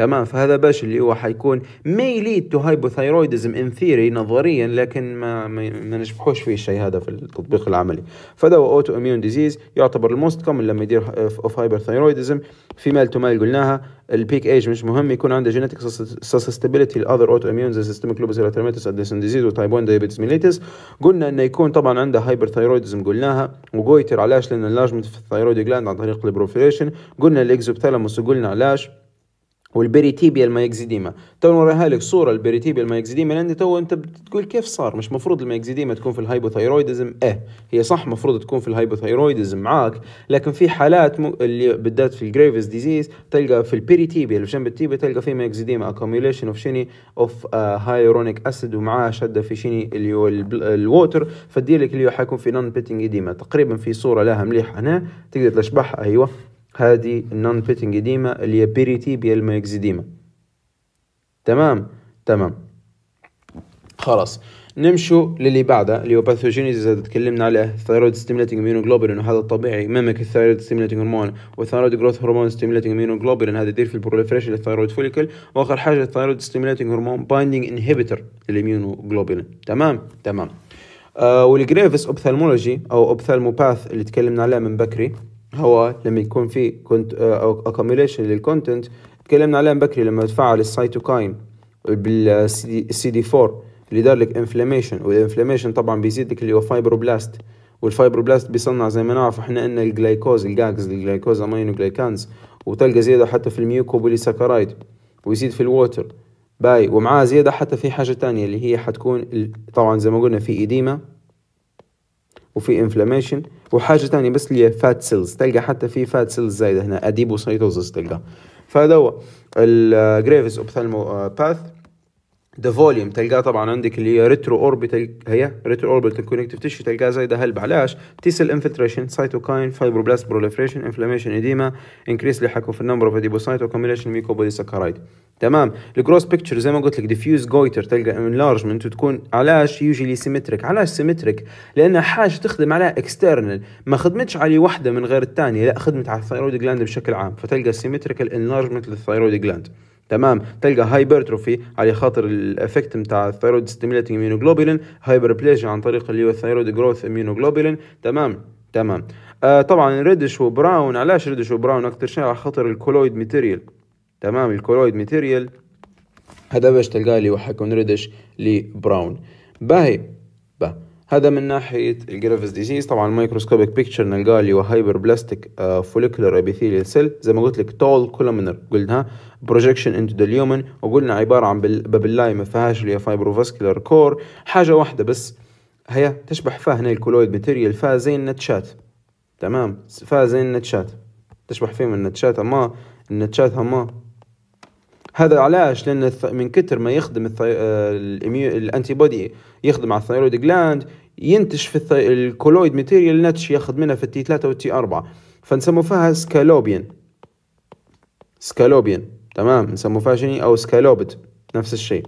تمام فهذا باش اللي هو حيكون may lead to hypothyroidism in theory نظريا لكن ما ما نجبحوش فيه الشيء هذا في التطبيق العملي هو اوتو اميون ديزيز يعتبر الموست كومن لما يدير اوف هايبرثايرويدزم في مال تو مال قلناها البيك ايج مش مهم يكون عنده جينيتك سسستابيليتي لاذر اوتو اميون زي سيستميك لوبس اريتماتوس اديسن ديزيز وتايب 1 دايابيتس ميليتس قلنا انه يكون طبعا عنده هايبرثايرويدزم قلناها وجويتر علاش لان اللاجمنت في الثايرويد جلاند عن طريق البروفيريشن قلنا الاكزوبثالموس وقلنا علاش والبريتيبيا المايكزيديما تو نوريها لك صوره البريتيبيا المايكزيديما لان تو انت بتقول كيف صار مش مفروض المايكزيديما تكون في الهايبوثايرويدزم ايه هي صح مفروض تكون في الهايبوثايرويدزم معاك لكن في حالات م... اللي بالذات في الجريفز ديزيز تلقى في البريتيبيا اللي في جنب التيبيا تلقى في مايكزيديما اكوميوليشن اوف شيني اوف هايرونيك اسيد ومعاه شده في شيني اللي هو الووتر فدير لك اللي هو حيكون في نون بيتنج ايديما تقريبا في صوره لها مليحه هنا تقدر تشبحها ايوه هادي النون بيتنج ديما اللي هي بيريتي بيلميكس تمام تمام خلاص نمشوا للي بعده اللي هو باثوجينيز اللي تكلمنا عليه ثايرويد ستيميليتنج جلوبولين وهذا الطبيعي ميمك الثايرويد ستيميليتنج هرمون والثايرويد جروث هرمون ستيميليتنج جلوبولين هذا يدير في البروليفريشن للثايرويد فوليكل واخر حاجه الثايرويد ستيميليتنج هرمون بايندينج انهبيتر جلوبولين تمام تمام آه والجريفس اوبثالمولوجي او اوبثالموباث اللي تكلمنا عليه من بكري هو لما يكون في كنت او اكوميليشن للكونتنت تكلمنا عليها بكري لما تفعل السيتوكاين بالسي دي 4 اللي دار لك انفلاميشن والانفلاميشن طبعا بيزيد لك اللي هو فايبروبلاست والفايبروبلاست بيصنع زي ما نعرف احنا ان الجلايكوز الجاكز الجلايكوز امينو جلايكانز وتلقى زياده حتى في الميوكوبوليساكرايد ويزيد في الووتر باي ومعاه زياده حتى في حاجه تانية اللي هي حتكون طبعا زي ما قلنا في ايديما وفي انفلاميشن وحاجه ثانيه بس اللي هي فات سيلز تلقى حتى في فات سيلز زايده هنا اديبوسايتوزس تلقى فهذا هو الجريفز اوبثالمو باث ذا فوليوم تلقاه طبعا عندك اللي هي ريترو اوربيتال هي ريترو اوربيتال كونكتيف تشي تلقاه زي ده هلب علاش تي سيل انفلتريشن سايتوكاين فايبروبلاست بروليفريشن انفلاميشن اديما انكريس لحكوا في النمبر اوف اديبوسايت وكوميليشن بودي سكرايد تمام الجروس بيكتشر زي ما قلت لك ديفيوز جويتر تلقى انلارجمنت وتكون علاش يوجلي سيمتريك علاش سيمتريك لان حاجه تخدم على اكسترنال ما خدمتش على وحده من غير الثانيه لا خدمت على الثايرويد جلاند بشكل عام فتلقى سيمتريكال انلارجمنت للثايرويد جلاند تمام تلقى هايبرتروفي على خاطر الافكت نتاع الثايرويد ستيميليتنج اميونوجلوبولين هايبربليجيا عن طريق اللي هو الثايرويد جروث اميونوجلوبولين تمام تمام آه طبعا ريدش وبراون علاش ريدش وبراون اكثر شيء على خاطر الكولويد ماتيريال تمام الكولويد ماتيريال هذا باش تلقاه اللي هو حيكون ريدش لبراون باهي هذا من ناحيه الجرافز ديزيز طبعا الميكروسكوبيك بيكتشر نلقالي وهايبر بلاستيك فوليكولر ابيثيليال سيل زي ما قلت لك تول كولومنر قلناها بروجكشن انتو ذا اليومن وقلنا عباره عن بابلاي ما فيهاش اللي هي فايبروفاسكولار كور حاجه واحده بس هي تشبح فيها هنا الكولويد ماتيريال فيها زي النتشات تمام فيها زي النتشات تشبح فيهم النتشات اما النتشات اما هذا علاش لان من كتر ما يخدم الثي... آه، الانتي بودي يخدم على الثايرويد جلاند ينتج في الكولويد ماتيريال ناتش ياخذ منها في التي 3 والتي 4 فنسمو فيها سكالوبيان سكالوبيان تمام نسمو فيها شني او سكالوبت نفس الشيء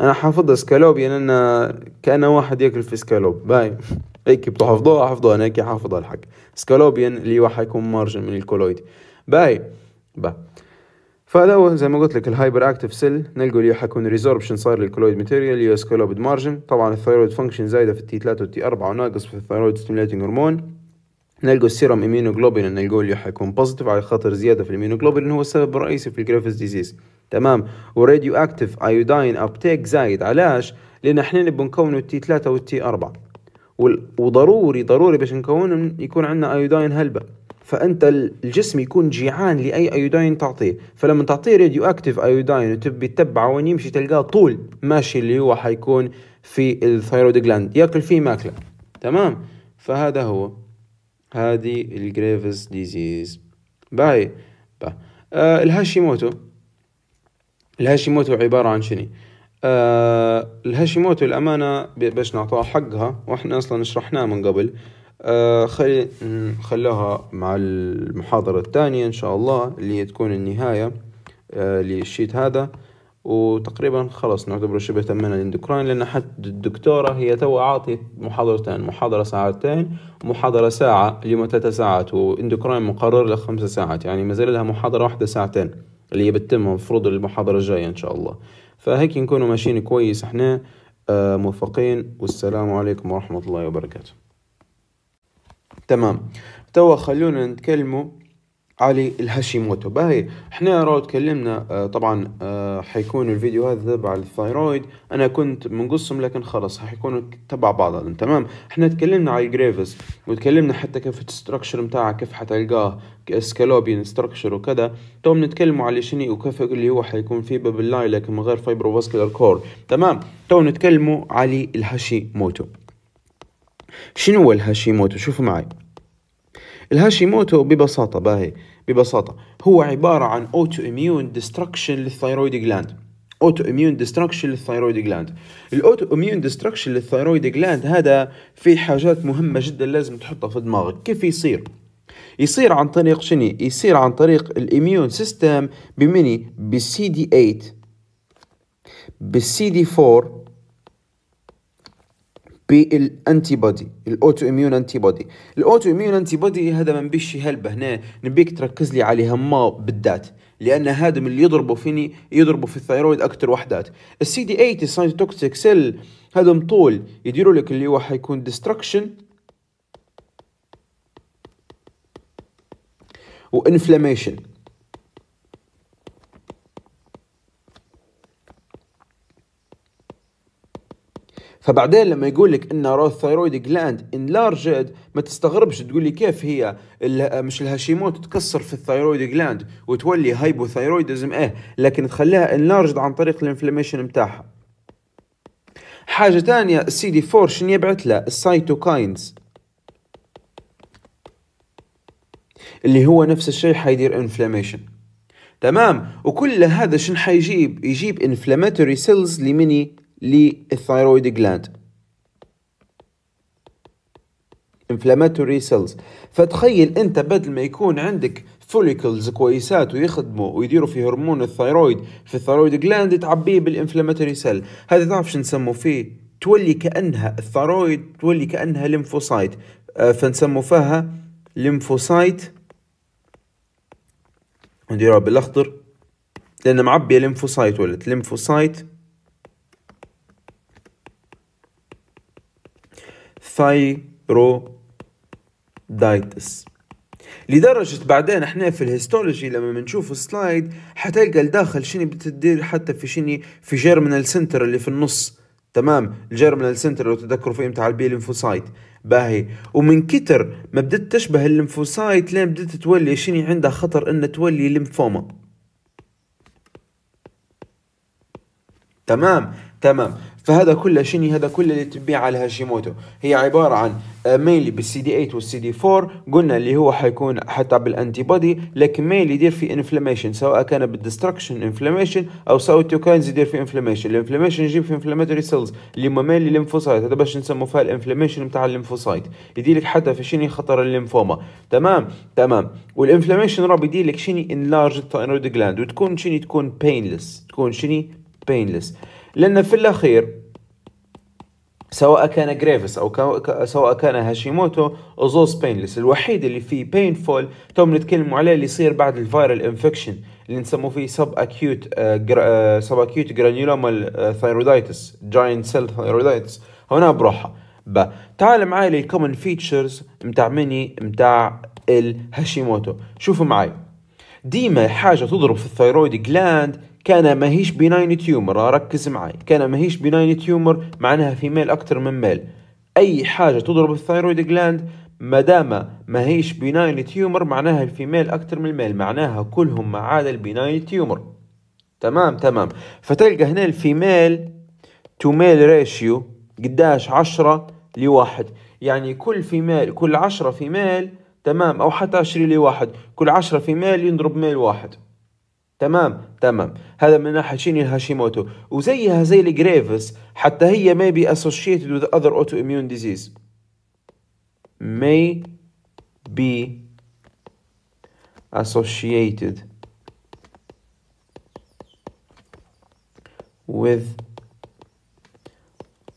انا حافظها سكالوبيان انا كان واحد ياكل في سكالوب باي هيك بتحفظوها حفظوها انا هيك حافظها الحق سكالوبيان اللي هو حيكون مارجن من الكولويد باي باي فهذا هو زي ما قلت لك الهايبر اكتف سيل نلقوا اللي حيكون ريزوربشن صاير للكلويد ماتيريال يو اس كولوبد مارجن طبعا الثيرويد فانكشن زايده في التي 3 والتي 4 وناقص في الثيرويد ستيميليتنج هرمون نلقوا امينو جلوبين نلقوا اللي حيكون بوزيتيف على خاطر زياده في جلوبين هو السبب الرئيسي في الجريفز ديزيز تمام وراديو اكتف ايوداين ابتيك زايد علاش لان احنا نبغى نكونوا التي 3 والتي 4 وضروري ضروري باش نكون يكون عندنا ايوداين هلبه فانت الجسم يكون جيعان لاي ايوداين تعطيه فلما تعطيه راديو اكتيف ايوداين وتبي تتبعه وين يمشي تلقاه طول ماشي اللي هو حيكون في الثايرويد جلاند ياكل فيه ماكله تمام فهذا هو هذه الجريفز ديزيز باي با. آه الهاشيموتو الهاشيموتو عبارة عن شنو آه الهاشيموتو الأمانة باش نعطوها حقها وإحنا أصلا شرحناه من قبل آه، خلي نخلوها مع المحاضرة الثانية إن شاء الله اللي تكون النهاية آه، للشيت هذا وتقريبا خلص نعتبره شبه تمنا الاندوكراين لأن حتى الدكتورة هي تو عاطي محاضرتين محاضرة ساعتين ومحاضرة ساعة لمدة ثلاث ساعات واندوكراين مقرر لخمس ساعات يعني ما زال لها محاضرة واحدة ساعتين اللي هي بتتم المفروض المحاضرة الجاية إن شاء الله فهيك نكونوا ماشيين كويس احنا آه، موفقين والسلام عليكم ورحمة الله وبركاته تمام توا خلونا نتكلموا علي الهاشيموتو باهي احنا راهو تكلمنا اه طبعا اه حيكون الفيديو هذا تبع الثايرويد انا كنت منقصهم لكن خلاص حيكونوا تبع بعضهم تمام احنا تكلمنا على الجريفز وتكلمنا حتى كيف الستركشر نتاعها كيف حتلقاه سكالوبيان ستركشر وكذا تو نتكلموا على شنو وكيف اللي هو حيكون فيه باب لكن من غير فاسكولار كور تمام تو نتكلموا على الهاشيموتو شنو هو الهاشيموتو شوفوا معي الهاشيموتو ببساطة باهي ببساطة هو عبارة عن اوتو اميون ديستركشن للثيرويد جلاند اوتو اميون ديستركشن للثيرويد جلاند الاوتو اميون ديستركشن للثيرويد جلاند هذا في حاجات مهمة جدا لازم تحطها في دماغك كيف يصير يصير عن طريق شني يصير عن طريق الاميون سيستم بمني بالسي دي 8 بالسي دي 4 بالانتي بودي الاوتو اميون انتي بودي الاوتو اميون انتي بودي هذا ما نبيش هلبه هنا نبيك تركز لي عليها ما بالذات لان هذا من اللي يضربوا فيني يضربوا في الثيرويد اكثر وحدات السي دي 8 سايتوكسيك سيل هذا مطول يديروا لك اللي هو حيكون ديستركشن وانفلاميشن فبعدين لما يقول لك ان روث ثايرويد جلاند انلارجد ما تستغربش تقول لي كيف هي مش الهاشيموت تكسر في الثايرويد جلاند وتولي هايبوثايرويدزم ايه لكن تخليها انلارجد عن طريق الانفلاميشن متاعها حاجه ثانيه السي دي 4 شنو يبعث لها السايتوكاينز اللي هو نفس الشيء حيدير انفلاميشن تمام وكل هذا شنو حيجيب يجيب انفلاماتوري سيلز لمني للثيرويد جلاند inflammatory cells فتخيل انت بدل ما يكون عندك فوليكلز كويسات ويخدموا ويديروا في هرمون الثيرويد في الثيرويد جلاند تعبيه بالانفلاماتوري سيل هذا تعرف شو نسموه فيه تولي كانها الثيرويد تولي كانها ليمفوسايت آه، فنسمو فيها ليمفوسايت نديروها بالاخضر لان معبيه ليمفوسايت ولت ليمفوسايت ثايرودايتس لدرجة بعدين احنا في الهيستولوجي لما بنشوف السلايد حتلقى الداخل شنو بتدير حتى في شنو في جيرمنال سنتر اللي في النص تمام الجيرمنال سنتر لو تذكروا في بتاع البي لينفوسايت باهي ومن كتر ما بدت تشبه الليمفوسايت لين بدت تولي شني عندها خطر انها تولي ليمفوما تمام تمام فهذا كله شنو هذا كله اللي تبيع على هاشيموتو هي عباره عن آه، ميلي بالسي دي 8 والسي دي 4 قلنا اللي هو حيكون حتى بالانتي بودي لكن ميلي يدير في انفلاميشن سواء كان بالدستركشن انفلاميشن او سواء توكاينز يدير في انفلاميشن الانفلاميشن يجيب في انفلاماتوري سيلز اللي هما ميلي الليمفوسايت هذا باش نسمو فيها الانفلاميشن نتاع الليمفوسايت يدير لك حتى في شنو خطر الليمفوما تمام تمام والانفلاميشن راه يدير لك شنو انلارج الثايرويد جلاند وتكون شنو تكون بينلس تكون شنو بينلس لأن في الأخير سواء كان جريفس او سواء كان هاشيموتو زوز بينلس الوحيد اللي فيه بينفول تو نتكلم عليه اللي يصير بعد الفايرال انفكشن اللي نسموه فيه سب اكيوت سب اكيوت جرانيولوما ثايرويدايتس جاينت سيل ثايرويدايتس هنا بروحها با تعال معاي للكومن فيتشرز متاع مني متاع الهاشيموتو شوفوا معاي ديما حاجه تضرب في الثايرويد جلاند كان ماهيش بناين تيومر ركز معي كان ماهيش بناين تيومر معناها في ميل أكتر من ميل أي حاجة تضرب الثايرويد جلاند ما دام ماهيش بناين تيومر معناها ميل أكتر من الميل معناها كلهم ما عدا البناين تيومر تمام تمام فتلقى هنا الفيميل تو ميل ريشيو قداش عشرة لواحد يعني كل فيميل كل عشرة فيميل تمام أو حتى عشرين لواحد كل عشرة فيميل ينضرب ميل واحد تمام تمام هذا من ناحيه شيني هاشيموتو وزيها زي الجريفز حتى هي may be associated with other autoimmune disease may be associated with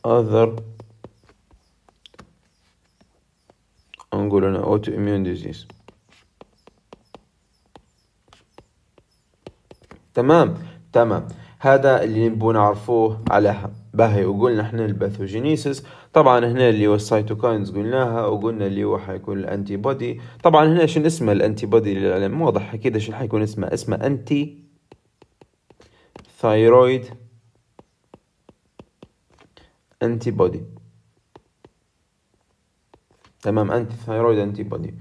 other نقول انا autoimmune disease تمام تمام هذا اللي نبغى نعرفوه عليها باهي وقلنا احنا الباثوجينيسيس طبعا هنا اللي هو السيتوكاينز قلناها وقلنا اللي هو حيكون الانتي بودي طبعا هنا شنو اسمه الانتي بودي للعلم واضح اكيد شنو حيكون اسمه اسمه انتي ثايرويد انتي بودي تمام انتي ثايرويد انتي بودي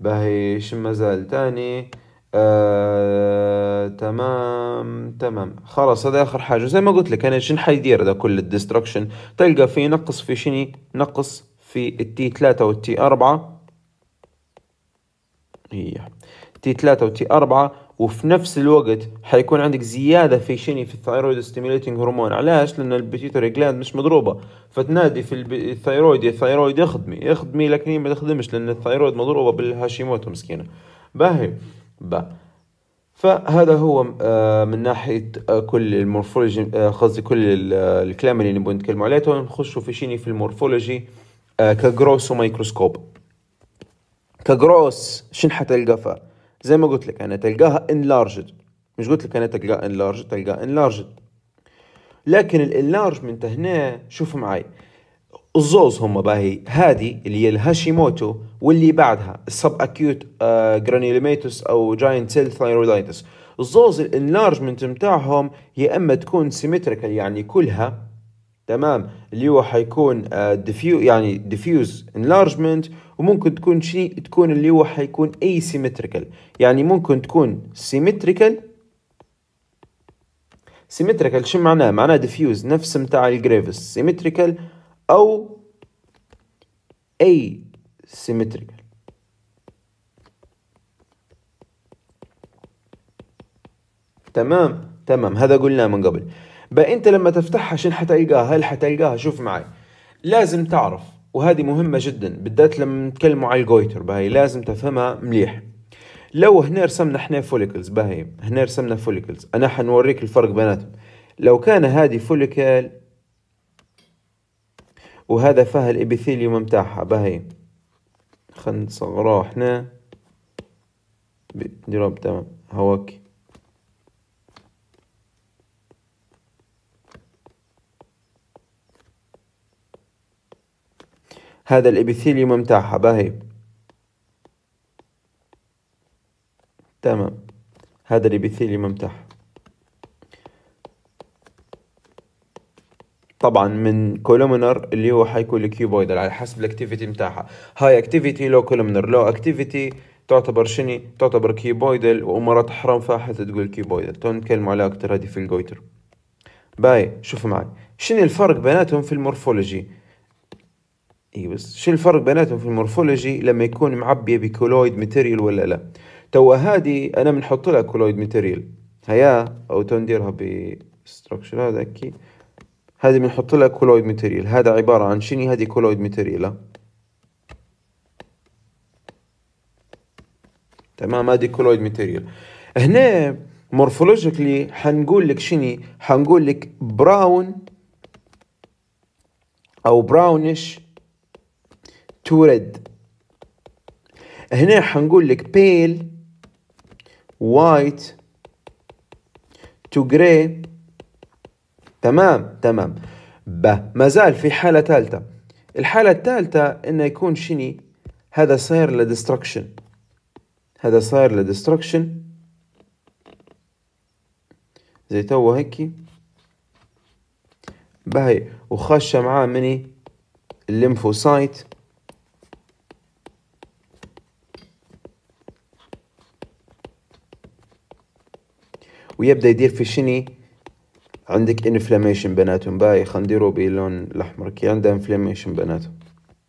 باهي شنو مازال تاني آه، تمام تمام خلاص هذا اخر حاجه زي ما قلت لك انا شن حيدير هذا كل الدستركشن تلقى في نقص في شني نقص في التي 3 والتي 4 هي تي 3 وتي 4 وفي نفس الوقت حيكون عندك زياده في شني في الثايرويد ستيميليتنج هرمون علاش لان البيتيتوري جلاند مش مضروبه فتنادي في الثايرويد يا ثايرويد اخدمي اخدمي لكن هي ما تخدمش لان الثايرويد مضروبه بالهاشيموتو مسكينه باهي ب فهذا هو آه، من ناحيه آه، كل المورفولوجي آه، قصدي كل الكلام اللي نبغى نتكلم عليه تو نخشوا في شيني في المورفولوجي كجروس وميكروسكوب كجروس شن حتلقى فيها زي ما قلت لك انا تلقاها انلارجد مش قلت لك انا تلقاها انلارجد تلقاها انلارجد لكن الانلارجمنت هنا شوف معي الزوز هم باهي هذه اللي هي الهاشيموتو واللي بعدها السب اكيوت آه، جرانيوليميتوس او جاينت سيل ثايرويدايتس الزوز الانلارجمنت متاعهم يا اما تكون سيمتريكال يعني كلها تمام اللي هو حيكون ديفيو آه، يعني ديفيوز انلارجمنت وممكن تكون شيء تكون اللي هو حيكون اي سيمتريكال يعني ممكن تكون سيمتريكال سيمتريكال شو معناه معناه ديفيوز نفس متاع الجريفس سيمتريكال أو أي symmetrical تمام تمام هذا قلناه من قبل بقى انت لما تفتحها شن حتلقاها هل حتلقاها شوف معي لازم تعرف وهذه مهمة جدا بالذات لما نتكلموا على الجويتر باهي لازم تفهمها مليح لو هنا رسمنا احنا فوليكلز باهي هنا رسمنا فوليكلز انا حنوريك الفرق بيناتهم لو كان هذه فوليكل وهذا فيها الابيثيليوم متاعها باهي خلينا نصغروها هنا نديروها تمام هواك هذا الابيثيليوم متاعها باهي تمام هذا الابيثيليوم متاعها طبعا من كولومنر اللي هو حيكون الكيوبويدال على حسب الاكتيفيتي متاعها هاي اكتيفيتي لو كولومنر لو اكتيفيتي تعتبر شني تعتبر كيبويدل ومرات حرام فاحت تقول كيبويدل تو نتكلم عليها اكتر هذه في الجويتر باي شوف معي شنو الفرق بيناتهم في المورفولوجي اي بس شنو الفرق بيناتهم في المورفولوجي لما يكون معبيه بكولويد ماتيريال ولا لا تو هادي انا بنحط لها كولويد ماتيريال هيا او تنديرها بستركشر هذا اكيد هذه بنحط لها كولويد ماتيريال هذا عبارة عن شنو هذه كولويد ماتيريال تمام هذه كولويد ماتيريال هنا مورفولوجيكلي حنقول لك شني حنقول لك براون او براونش تو ريد هنا حنقول لك بيل وايت تو جراي تمام تمام ب مازال في حالة ثالثة الحالة الثالثة انه يكون شني هذا صاير لدستركشن هذا صاير لدستركشن زي تو هيك بهي وخاشه معاه مني الليمفوسايت ويبدا يدير في شني عندك انفلاميشن بيناتهم باي خنديرو باللون الاحمر كي عندها انفلاميشن بيناتهم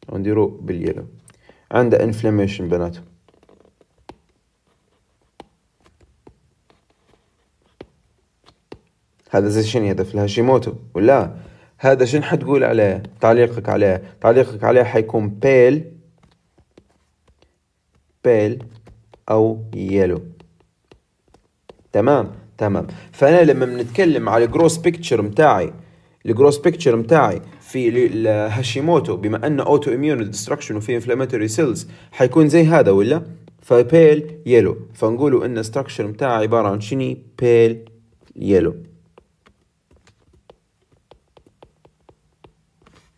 ونديرو باليلو عندها انفلاميشن بيناتهم هذا زي شنو هدف الهاشيموتو ولا هذا شنو حتقول عليه تعليقك عليه تعليقك عليه حيكون بيل بيل او يلو تمام تمام فانا لما بنتكلم على الجروس بيكتشر متاعي الجروس بيكتشر متاعي في هاشيموتو بما انه اوتو اميون ديستركشن وفي انفلاماتوري سيلز حيكون زي هذا ولا فبيل يلو فنقولوا ان الستركشر متاعه عباره عن شني بيل يلو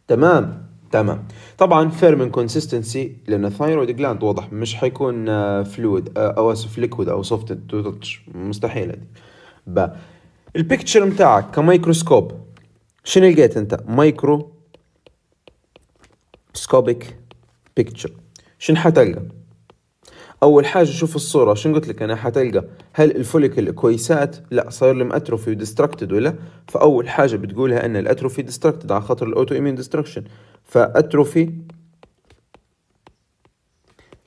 تمام تمام طبعا فيرمن كونسيستنسي لان الثايرويد جلاند واضح مش حيكون آه، آه، فلويد او اسف ليكويد او سوفت تو تاتش مستحيل هذه با البيكتشر متاعك كمايكروسكوب شنو لقيت انت مايكرو سكوبيك بيكتشر شنو حتلقى اول حاجه شوف الصوره شنو قلت لك انا حتلقى هل الفوليكل كويسات لا صاير لهم اتروفي وديستركتد ولا فاول حاجه بتقولها ان الاتروفي ديستركتد على خاطر الاوتو ايمين ديستركشن فاتروفي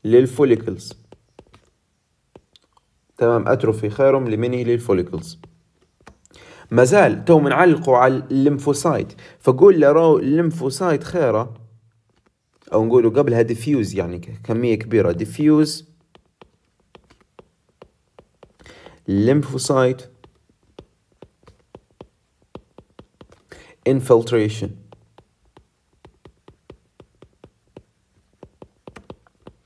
للفوليكلز تمام اتروفي خيرهم لمني للفوليكلز ما زال تو منعلقوا على الليمفوسايت فقول له رو الليمفوسايت خيره او نقولوا قبلها ديفيوز يعني كميه كبيره ديفيوز lymphocyte infiltration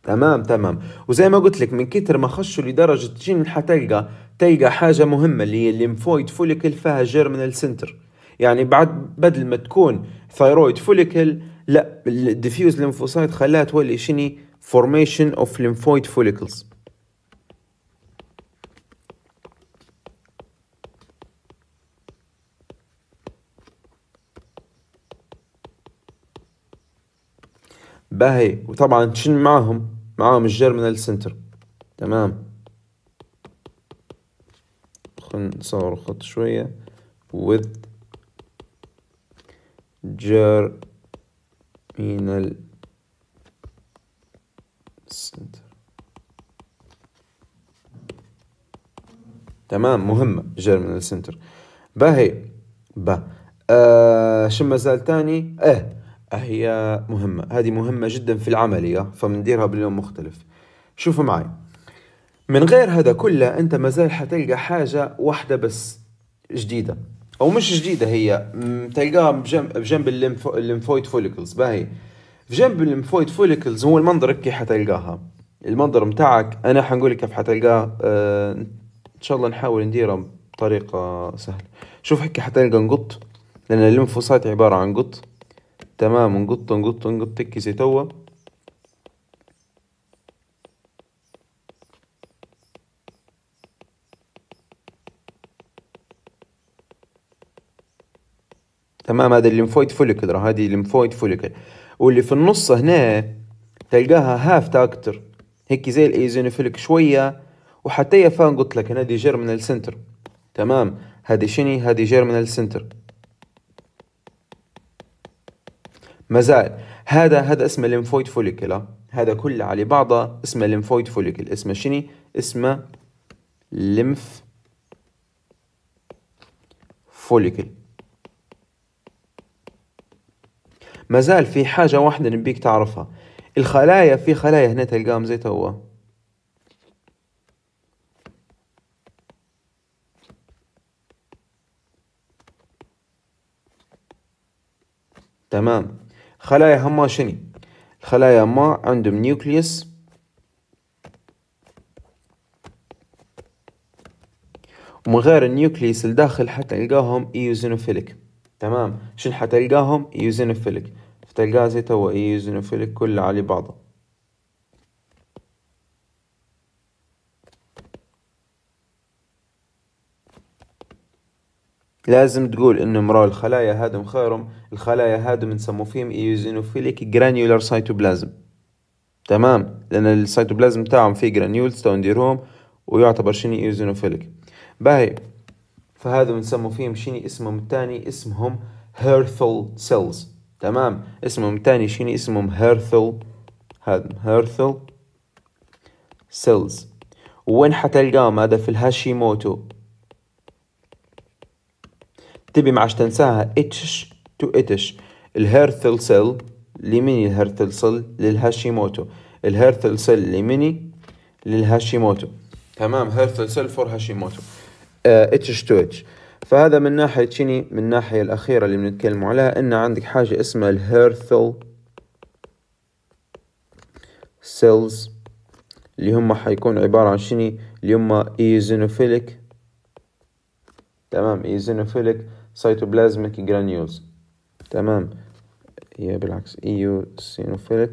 تمام تمام وزي ما قلت لك من كتر ما خشوا لدرجة جين حتلقى تلقى حاجة مهمة اللي هي الليمفويد فوليكل فيها جيرمينال سنتر يعني بعد بدل ما تكون ثايرويد فوليكل لا الديفيوز ليمفوسايت خلاها تولي شني فورميشن اوف ليمفويد فوليكلز باهي وطبعا تشن معاهم معاهم الجيرمنال سنتر تمام خلينا نصور الخط شوية with germinal سنتر تمام مهمة germinal سنتر باهي با آه شو مازال تاني اه هي مهمة هذه مهمة جدا في العملية فمنديرها باليوم مختلف شوفوا معي من غير هذا كله أنت مازال حتلقى حاجة واحدة بس جديدة أو مش جديدة هي تلقاها بجنب, الليمفويد فوليكلز باهي في جنب الليمفويد فوليكلز هو المنظر كي حتلقاها المنظر متاعك أنا حنقول لك كيف حتلقاه أه... إن شاء الله نحاول نديرها بطريقة سهلة شوف هيك حتلقى نقط لأن الليمفوسايت عبارة عن قط تمام نقط نقط نقط تكسي توا تمام هذا الليمفويد فوليكل هذه الليمفويد فوليكل واللي في النص هنا تلقاها هاف تاكتر هيك زي الايزينوفيلك شويه وحتى فان قلت لك هنا دي جيرمينال سنتر تمام هذه شني هذه جيرمنال سنتر مازال هذا هذا اسمه الليمفويد فوليكل هذا كله على بعضه اسمه الليمفويد فوليكل اسمه شني اسمه لمف فوليكل مازال في حاجة واحدة نبيك تعرفها الخلايا في خلايا هنا تلقاهم زي توا تمام خلايا هما شني الخلايا هما عندهم نيوكليوس ومن غير النيوكليس حتى حتلقاهم ايوزينوفيلك تمام شن حتلقاهم ايوزينوفيلك فتلقاه زي توا ايوزينوفيلك كله على بعضه لازم تقول انه مرو الخلايا هادم خيرهم الخلايا هادم نسمو فيهم ايوزينوفيليك جرانيولار سايتوبلازم تمام لان السايتوبلازم تاعهم فيه جرانيولز تو نديرهم ويعتبر شني ايوزينوفيليك باهي فهذا نسمو فيهم شني اسمهم الثاني اسمهم هيرثل سيلز تمام اسمهم الثاني شني اسمهم هيرثل هذا هيرثل سيلز وين حتلقاهم هذا في الهاشيموتو تبي عادش تنساها اتش تو اتش الهيرثل سيل ليميني الهيرثل سيل للهاشيموتو الهيرثل سيل ليميني للهاشيموتو تمام هيرثل سيل فور هاشيموتو آه، اتش تو اتش فهذا من ناحية شني من الناحية الأخيرة اللي بنتكلم عليها إن عندك حاجة اسمها الهيرثل سيلز اللي هم حيكون عبارة عن شني اللي هم ايزينوفيليك تمام ايزينوفيليك cytoplasmic granules تمام هي بالعكس eosinophilic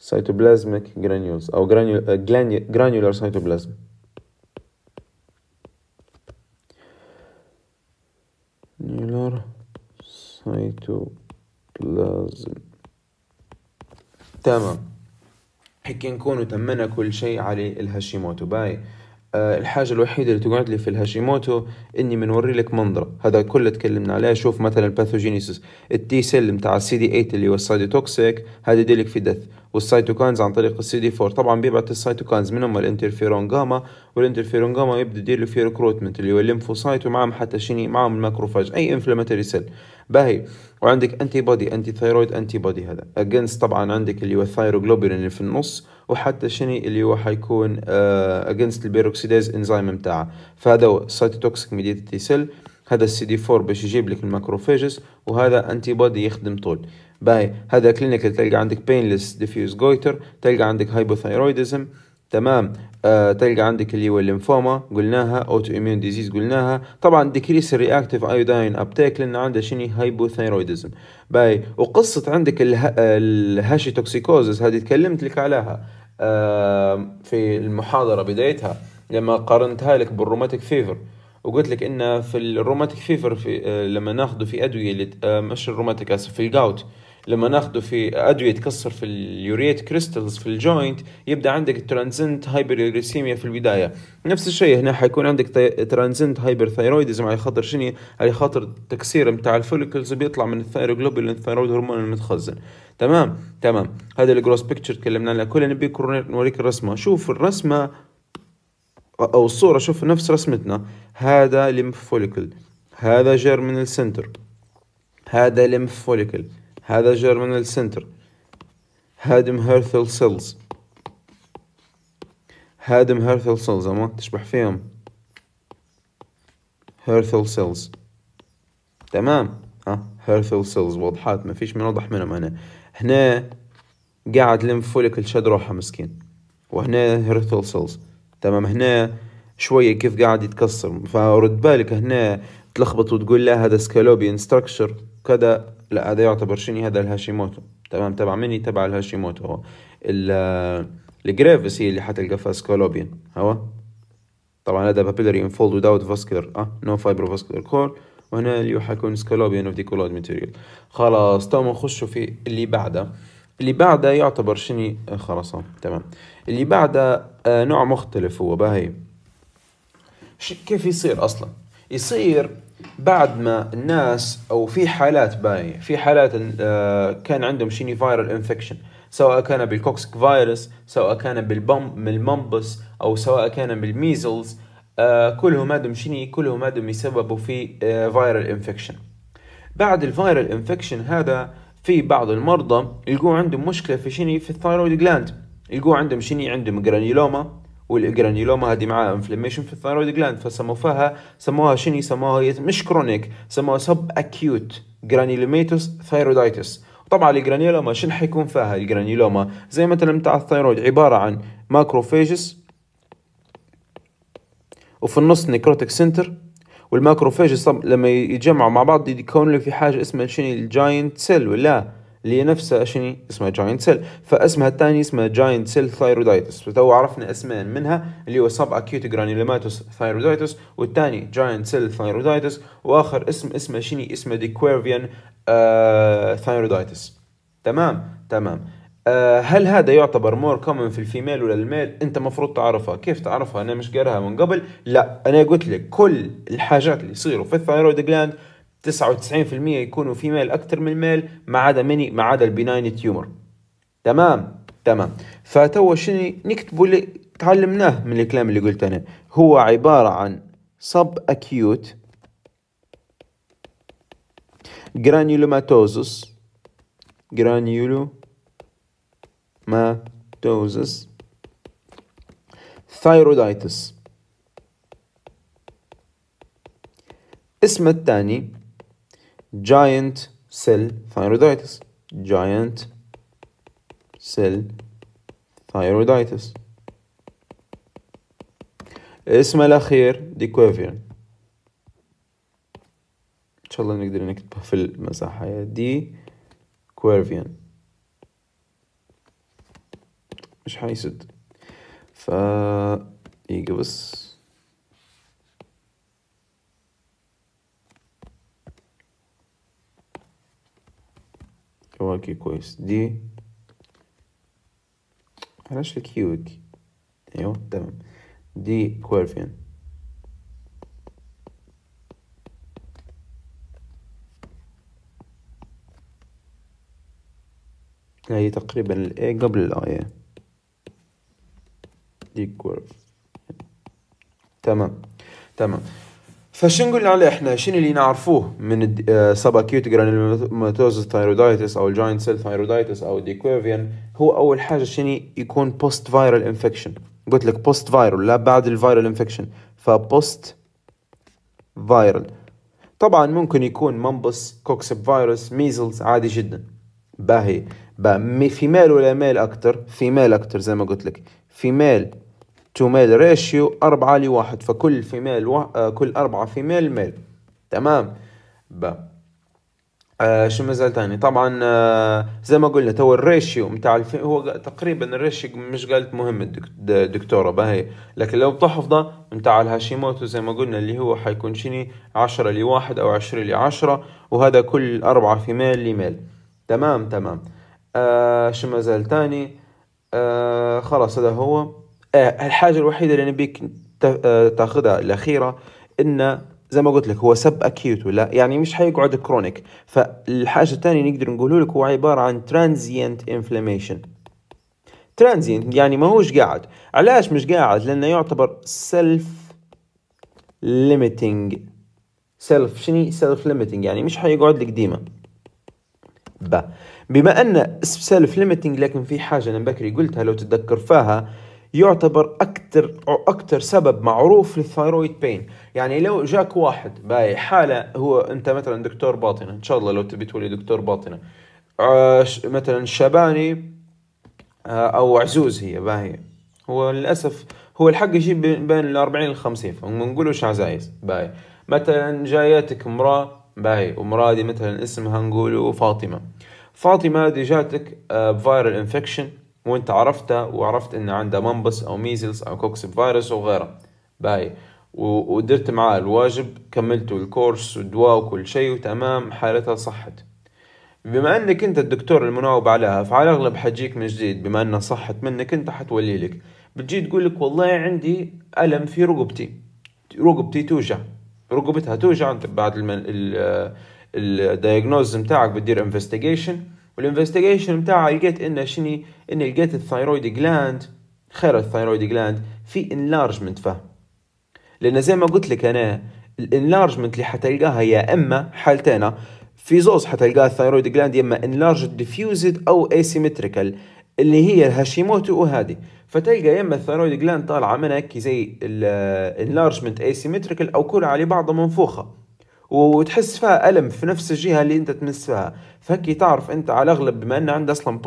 cytoplasmic granules أو granular cytoplasm granular cytoplasm تمام هيك نكونوا تمنا كل شيء على الهاشيموتو باي آه، الحاجة الوحيدة اللي تقعد لي في الهاشيموتو اني منوري لك منظرة هذا كله تكلمنا عليه شوف مثلا الباثوجينيسيس التي سيل متاع السي دي 8 اللي هو السايتوتوكسيك هذا يديلك في دث والسايتوكاينز عن طريق السي دي 4 طبعا بيبعت السايتوكاينز منهم الانترفيرون جاما والانترفيرون جاما يبدا يدير له في ريكروتمنت اللي هو الليمفوسايت ومعهم حتى شيني معهم الماكروفاج اي انفلاماتوري سيل باهي وعندك انتي بودي انتي ثايرويد انتي بودي هذا اجينست طبعا عندك اللي هو الثايروجلوبولين اللي في النص وحتى شني اللي هو حيكون اجينست البيروكسيداز انزيم نتاعها فهذا هو سايتوتوكسيك ميديتي سيل هذا السي دي 4 باش يجيب لك الماكروفاجس وهذا انتي بودي يخدم طول باي هذا كلينيكال تلقى عندك بينلس ديفيوز جويتر تلقى عندك هايبوثايرويدزم تمام آه تلقى عندك اللي هو الليمفوما قلناها اوتو ايميون ديزيز قلناها طبعا ديكريس الرياكتيف ايوداين ابتيك لان عنده شنو هايبوثايرويدزم باي وقصه عندك اله... الهاشي توكسيكوزس هذه تكلمت لك عليها آه في المحاضره بدايتها لما قارنتها لك بالروماتيك فيفر وقلت لك ان في الروماتيك فيفر في آه لما ناخذه في ادويه آه، مش الروماتيك اسف في الجاوت لما ناخده في ادويه تكسر في اليوريت كريستالز في الجوينت يبدا عندك ترانزنت هايبرليسيميا في البدايه نفس الشيء هنا حيكون عندك ترانزنت هايبر ثايرويدزم على خاطر شنو على خاطر التكسير بتاع الفوليكلز بيطلع من الثايروجلوبين الثايرويد هرمون المتخزن تمام تمام هذا الجروس بيكتشر تكلمنا عنها كلنا نبي نوريك الرسمه شوف الرسمه او الصوره شوف نفس رسمتنا هذا لمف فوليكل هذا جيرمينال سنتر هذا لمف فوليكل هذا جيرمنال سنتر هادم هيرثل سيلز هادم هيرثل سيلز اما تشبح فيهم هيرثل سيلز تمام ها هيرثل سيلز واضحات ما فيش من وضح منهم هنا هنا قاعد لم فوليكل شد روحه مسكين وهنا هيرثل سيلز تمام هنا شوية كيف قاعد يتكسر فرد بالك هنا تلخبط وتقول لا هذا سكالوبي ستراكشر كذا لا هذا يعتبر شني هذا الهاشيموتو تمام تبع مني تبع الهاشيموتو هو الجريفس هي اللي حتلقى فيها سكالوبيان هو طبعا هذا بابيلاري انفولد without فاسكولار اه نو فايبر فاسكولار كور وهنا اللي حيكون سكولوبين اوف ديكولود ماتيريال خلاص تو نخشوا في اللي بعده اللي بعده يعتبر شني آه، خلاص تمام اللي بعده آه نوع مختلف هو باهي كيف يصير اصلا يصير بعد ما الناس او في حالات باي في حالات آه، كان عندهم شيني فايرال انفكشن سواء كان بالكوكسك فيروس سواء كان بالبم المنبس او سواء كان بالميزلز آه، كلهم هادم شيني كلهم هادم يسببوا في فايرال آه، انفكشن بعد الفايرال انفكشن هذا في بعض المرضى يلقوا عندهم مشكله في شيني في الثايرويد جلاند يلقوا عندهم شيني عندهم جرانيلوما والجرانيولوما هذه معها انفلاميشن في الثايرويد جلاند فسموها سموها شنو سموها مش كرونيك سموها سب اكيوت جرانيلوميتوس ثايرويدايتس طبعا الجرانيولوما شن حيكون فيها الجرانيولوما زي مثلا بتاع الثايرويد عباره عن ماكروفاجس وفي النص نيكروتيك سنتر والماكروفاجس لما يتجمعوا مع بعض يكون له في حاجه اسمها شنو الجاينت سيل ولا اللي نفسها شنو اسمها جاينت سيل فاسمها الثاني اسمها جاينت سيل ثايرودايتس فتو عرفنا اسمين منها اللي هو سب اكيوت جرانيلوماتوس ثايرودايتس والثاني جاينت سيل ثايرودايتس واخر اسم اسمه شنو اسمه ديكويرفيان آه، ثايرودايتس تمام تمام أه هل هذا يعتبر مور كومن في الفيميل ولا الميل انت مفروض تعرفها كيف تعرفها انا مش قارها من قبل لا انا قلت لك كل الحاجات اللي يصيروا في الثايرويد جلاند 99% يكونوا فيميل اكثر من ميل ما عدا مني ما عدا البناين تيومر تمام تمام فتوا شنو نكتبوا اللي تعلمناه من الكلام اللي قلت انا هو عباره عن سب اكيوت جرانيولوماتوزس توزس ثايرودايتس اسم الثاني giant cell thyroiditis giant cell thyroiditis اسمه الأخير ديكوفيرن إن شاء الله نقدر نكتبه في المساحة دي كويرفيان مش حيسد ف يجي إيه، بس حواكي كويس دي علاش الكيوك ايوا تمام دي كويرفين هي تقريبا الاي قبل الاي دي كويرف تمام تمام فشنو قلنا عليه احنا شنو اللي نعرفوه من سباكيوت جرانيلوماتوز ثايرودايتس او الجاينت سيل ثايرودايتس او الديكويفيان هو اول حاجه شنو يكون بوست فايرال انفكشن قلت لك بوست فايرال لا بعد الفايرال انفكشن فبوست فايرال طبعا ممكن يكون منبس كوكسب فيروس ميزلز عادي جدا باهي با في ميل ولا ميل اكتر في ميل اكتر زي ما قلت لك في ميل تو ميل ريشيو أربعة لواحد فكل فيميل و... آه كل أربعة فيميل ميل تمام ب آه شو مازال تاني طبعا آه زي ما قلنا تو الريشيو متاع الفي... هو تقريبا الريشيو مش قالت مهم الدكتوره باهي لكن لو بتحفظه متاع الهاشيموتو زي ما قلنا اللي هو حيكون شني عشرة لواحد او عشرين لعشرة وهذا كل اربعة في ميل لميل تمام تمام آه شو مازال تاني آه خلاص هذا هو آه، الحاجه الوحيده اللي نبيك آه، تاخذها الاخيره ان زي ما قلت لك هو سب اكيوت ولا يعني مش حيقعد كرونيك فالحاجه الثانيه نقدر نقوله لك هو عباره عن ترانزيانت انفلاميشن ترانزيانت يعني ما هوش قاعد علاش مش قاعد لانه يعتبر سيلف ليميتنج سيلف شنو سيلف ليميتنج يعني مش حيقعد لك ديما بما ان سيلف ليميتنج لكن في حاجه انا بكري قلتها لو تتذكر فيها يعتبر اكثر اكثر سبب معروف للثايرويد بين يعني لو جاك واحد باي حاله هو انت مثلا دكتور باطنه ان شاء الله لو تبي تولي دكتور باطنه مثلا شباني آه، او عزوز هي باهي هو للاسف هو الحق يجيب بين ال 40 ل 50 فما نقولوش عزايز باي مثلا جايتك امراه باهي ومرادي مثلا اسمها نقولوا فاطمه فاطمه دي جاتك فايرال آه، انفكشن وانت عرفتها وعرفت ان عنده مامبس او ميزلز او كوكس فيروس وغيره باي ودرت معاه الواجب كملت الكورس والدواء وكل شيء وتمام حالتها صحت بما انك انت الدكتور المناوب عليها فعلى الاغلب حجيك من جديد بما انها صحت منك انت حتولي لك بتجي تقول لك والله عندي الم في رقبتي رقبتي توجع رقبتها توجع انت بعد الدايجنوز متاعك بتدير انفستيجيشن والانفستيجيشن بتاعه لقيت انه شني اني لقيت الثايرويد جلاند خير الثايرويد جلاند في انلارجمنت فيه لان زي ما قلت لك انا الانلارجمنت اللي حتلقاها يا اما حالتين في زوز حتلقاها الثايرويد جلاند يا اما انلارجد ديفيوزد او اسيمتريكال اللي هي الهاشيموتو وهذه فتلقى يا اما الثايرويد جلاند طالعه منها زي الانلارجمنت اسيمتريكال او كلها على بعضها منفوخه وتحس فيها الم في نفس الجهه اللي انت تمس فيها فكي تعرف انت على الاغلب بما ان عندك اصلا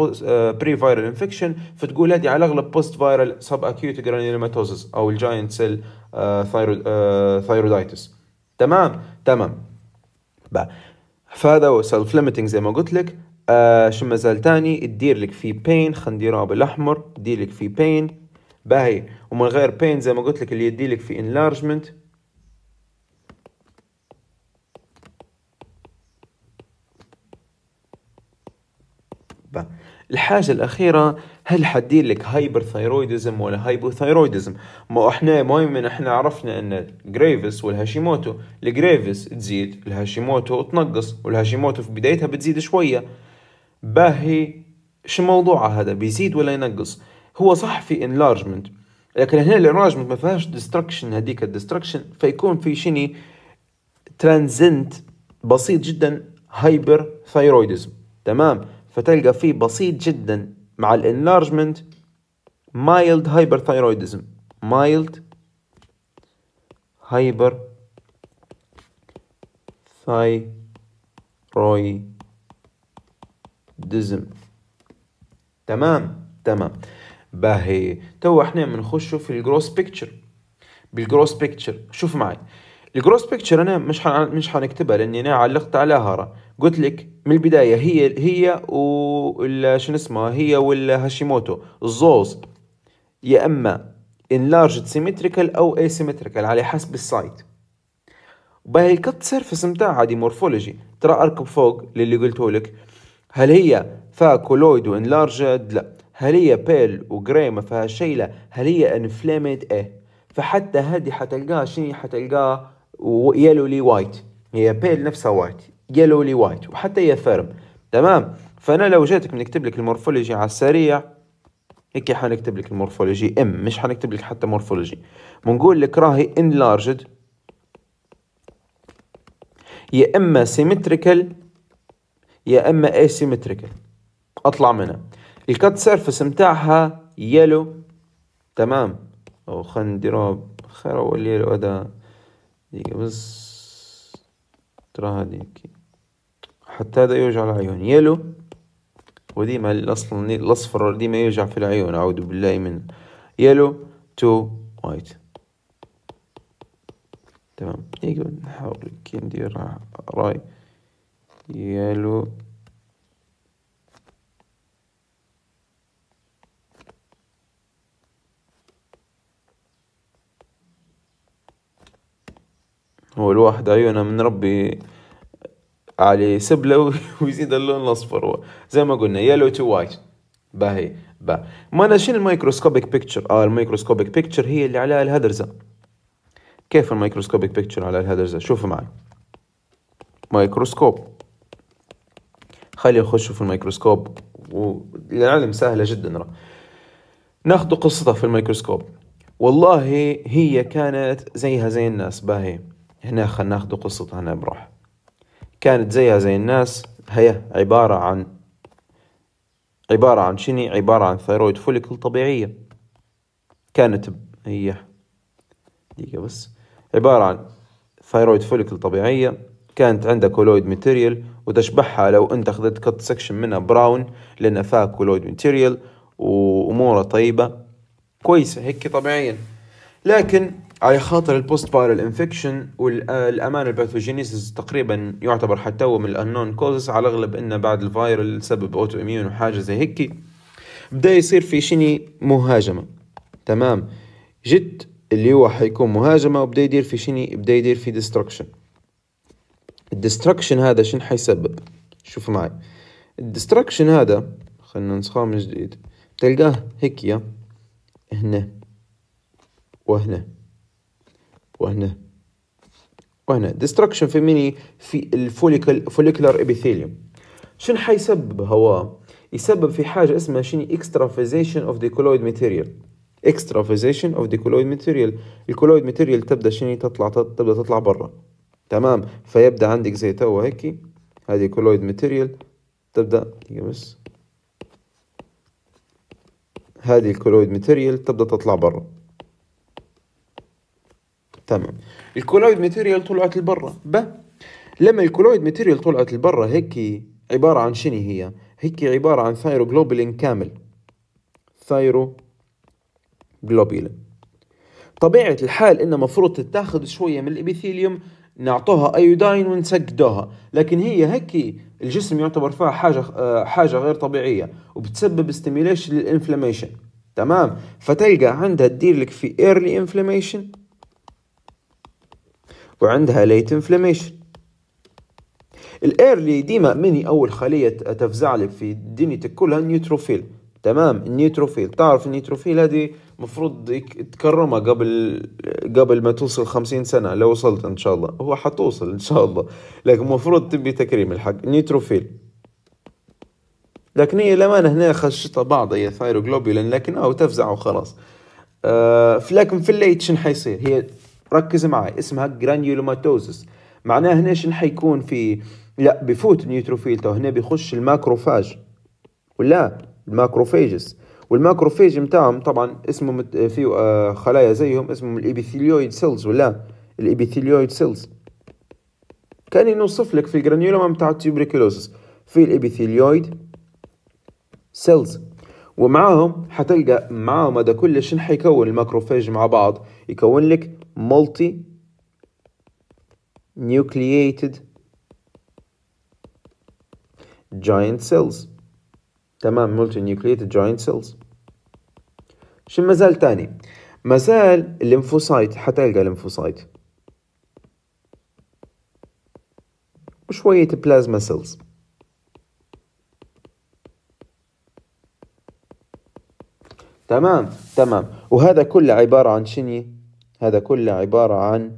بري فايرال انفكشن فتقول هذه على الاغلب بوست فايرال سب اكيوت جرانيوماتوزس او الجاينت سيل ثايرودايتس تمام تمام فهذا هو سيلف ليميتنج زي ما قلت لك آه شو مازال تاني تدير لك في بين خنديرها بالاحمر تدير لك في بين باهي ومن غير بين زي ما قلت لك اللي يدي لك في انلارجمنت المحبة الحاجة الأخيرة هل حدير لك هايبر ثايرويدزم ولا ثايرويدزم ما احنا مهم احنا عرفنا ان جريفس والهاشيموتو الجريفس تزيد الهاشيموتو تنقص والهاشيموتو في بدايتها بتزيد شوية باهي شو موضوع هذا بيزيد ولا ينقص هو صح في انلارجمنت لكن هنا الانلارجمنت ما فيهاش ديستركشن هذيك الديستركشن فيكون في شني ترانزنت بسيط جدا هايبر ثايرويدزم تمام فتلقى فيه بسيط جدا مع الانلارجمنت مايلد ثايرويدزم مايلد هايبر ثايرويدزم تمام تمام باهي تو احنا بنخشوا في الجروس بيكتشر بالجروس بيكتشر شوف معي الجروس بيكتشر انا مش حن... مش حنكتبها لاني انا علقت عليها قلت لك من البدايه هي هي و شنو اسمها هي والهاشيموتو الزوز يا اما انلارجد سيمتريكال او asymmetrical على حسب السايت بهي الكت سيرفيس متاعها دي مورفولوجي ترى اركب فوق للي قلته لك هل هي فاكولويد وانلارجد لا هل هي بيل وجراي ما فيها شيء لا هل هي انفلاميد ايه فحتى هذه حتلقاها شنو حتلقاها يلو لي وايت هي بيل نفسها وايت يلو لي وايت وحتى فيرم تمام فانا لو جاتك بنكتب لك المورفولوجي على السريع هيك حنكتب لك المورفولوجي ام مش حنكتب لك حتى مورفولوجي بنقول لك راهي انلارجد يا اما سيمتريكال يا اما اسيمتريكال اطلع منها الكات سيرفيس متاعها يلو تمام او خلينا نديروها خير ولا هذا دقيقه بس تراها هذيك حتى هذا يوجع العيون يلو وديما الأصل الأصفر ديما يوجع في العيون أعوذ بالله من يلو تو وايت تمام نقعد نحاول كي ندير راي يلو هو الواحد عيونه من ربي علي سبله ويزيد اللون الاصفر زي ما قلنا يلو تو وايت باهي با ما انا شنو الميكروسكوبيك بيكتشر اه الميكروسكوبيك بيكتشر هي اللي عليها الهدرزه كيف الميكروسكوبيك بيكتشر على الهدرزه شوفوا معي مايكروسكوب خلي نخشوا في الميكروسكوب والعلم سهله جدا را ناخذ قصتها في الميكروسكوب والله هي كانت زيها زي الناس باهي هنا خلينا ناخذ قصتها هنا بروح كانت زيها زي الناس هي عبارة عن عبارة عن شني عبارة عن ثيرويد فوليكل طبيعية كانت هي دقيقة بس عبارة عن ثيرويد فوليكل طبيعية كانت عندها كولويد ماتيريال وتشبهها لو انت اخذت كت سكشن منها براون لان فيها كولويد ماتيريال وامورها طيبة كويسة هيك طبيعيا لكن على خاطر البوست فايرال انفكشن والامان الباثوجينيسيس تقريبا يعتبر حتى هو من الانون كوزز على الاغلب انه بعد الفايرال سبب اوتو اميون وحاجه زي هيك بدا يصير في شني مهاجمه تمام جد اللي هو حيكون مهاجمه وبدا يدير في شني بدا يدير في ديستركشن الديستركشن هذا شن حيسبب شوف معي الديستركشن هذا خلينا نسخه من جديد تلقاه هيك هنا وهنا وهنا وهنا ديستركشن فيميني في الفوليكل فوليكلر ابيثيليوم شنو حيسبب هو يسبب في حاجه اسمها شنو اكسترافيزيشن اوف ذا كولويد ماتيريال اكسترافيزيشن اوف ذا كولويد ماتيريال الكولويد ماتيريال تبدا شنو تطلع تبدا تطلع برا تمام فيبدا عندك زي تو هيك هذه كولويد ماتيريال تبدا يمس هذه الكولويد ماتيريال تبدا تطلع برا تمام الكولويد ماتيريال طلعت لبرا ب لما الكولويد ماتيريال طلعت لبرا هيك عبارة عن شنو هي هيك عبارة عن ثايروجلوبولين كامل ثايروجلوبولين طبيعة الحال إنها مفروض تتاخذ شوية من الإبيثيليوم نعطوها ايوداين ونسكدوها لكن هي هيك الجسم يعتبر فيها حاجه آه، حاجه غير طبيعيه وبتسبب ستيميوليشن للانفلاميشن تمام فتلقى عندها تدير لك في ايرلي انفلاميشن وعندها ليت انفلاميشن الايرلي ديما مني اول خليه تفزع لك في دنيتك كلها النيوتروفيل تمام النيوتروفيل تعرف النيوتروفيل هذه مفروض تكرمها قبل قبل ما توصل خمسين سنه لو وصلت ان شاء الله هو حتوصل ان شاء الله لكن مفروض تبي تكريم الحق النيوتروفيل لكن هي لما هنا خشتها بعض هي ثايروجلوبولين لكن او تفزع وخلاص آه لكن في الليت شنو حيصير هي ركز معي اسمها جرانيولوماتوزس معناها هنا شن حيكون في لا بفوت النيوتروفيل تو هنا بيخش الماكروفاج ولا الماكروفاجس والماكروفاج متاعهم طبعا اسمه في آه، خلايا زيهم اسمهم الابيثيليويد سيلز ولا الابيثيليويد سيلز كان ينوصف لك في الجرانيولوما متاع التيوبريكولوزس في الابيثيليويد سيلز ومعاهم حتلقى معاهم هذا كله شن حيكون الماكروفاج مع بعض يكون لك multi nucleated giant cells تمام multi nucleated giant cells شو مازال تاني مازال الليمفوسايت حتلقى الليمفوسايت وشوية بلازما سيلز تمام تمام وهذا كله عبارة عن شنية هذا كله عبارة عن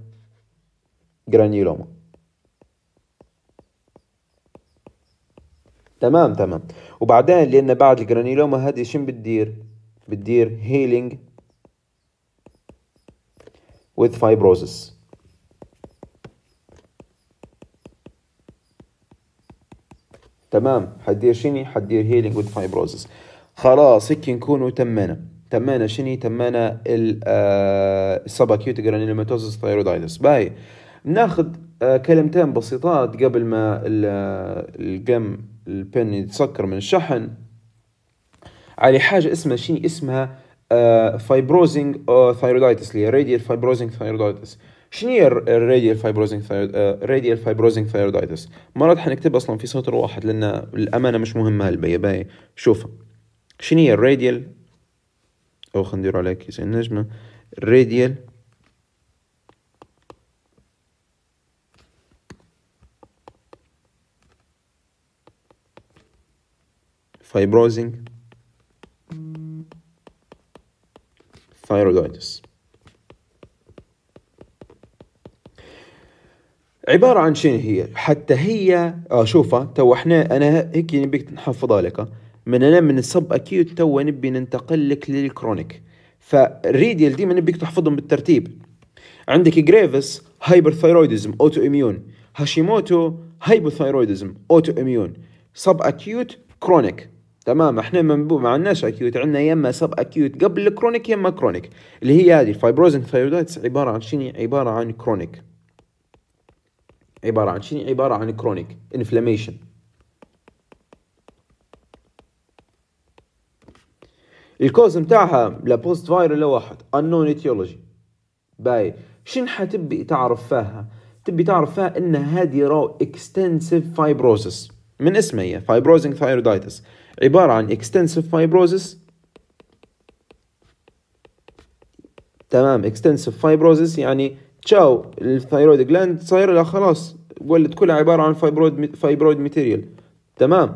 جرانيولوما تمام تمام وبعدين لأن بعد الجرانيولوما هذه شن بتدير بتدير هيلينج with fibrosis تمام حدير شني حدير هيلينج with fibrosis خلاص هيك نكون وتمنا تمانا شني تمانا آه، السباكيوت جرانيلوماتوزس ثايرودايتس باي ناخذ آه، كلمتين بسيطات قبل ما الجم آه، البن يتسكر من الشحن على حاجة اسمها شني اسمها فايبروزينج ثايرودايتس اللي هي راديال فايبروزينج ثايرودايتس شنو هي الراديال فايبروزينج راديال فايبروزنج ثايرودايتس مرات حنكتب اصلا في سطر واحد لان الامانه مش مهمه هالبيه باي شوف شنو هي الراديال او خلينا نديرو عليها كيس النجمة الري ديال فايبروزينج عبارة عن شنو هي حتى هي آه شوفها تو احنا انا هيك نبيك يعني نحفظها لك آه. مننا من السب اكيوت تو نبي ننتقل لك للكرونيك فالريديال ديما نبيك تحفظهم بالترتيب عندك جريفس ثايرويدزم اوتو اميون هاشيموتو هايبر ثايرويدزم اوتو اميون سب اكيوت كرونيك تمام احنا ما عندناش اكيوت عندنا يا اما سب اكيوت قبل الكرونيك يا اما كرونيك اللي هي هذه الفايبروزن ثايرويدايتس عباره عن شنو عباره عن كرونيك عباره عن شنو عباره عن كرونيك انفلاميشن الكوز نتاعها لا بوست فايرال واحد انون ايتيولوجي باي شن حتبي تعرف فيها تبي تعرف فيها ان هذه راو اكستنسيف فايبروزس من اسمها هي فايبروزنج ثايرويدايتس عباره عن اكستنسيف فايبروزس تمام اكستنسيف فايبروزس يعني تشاو الثايرويد جلاند صاير لها خلاص ولد كلها عباره عن فايبرويد فايبرويد ماتيريال تمام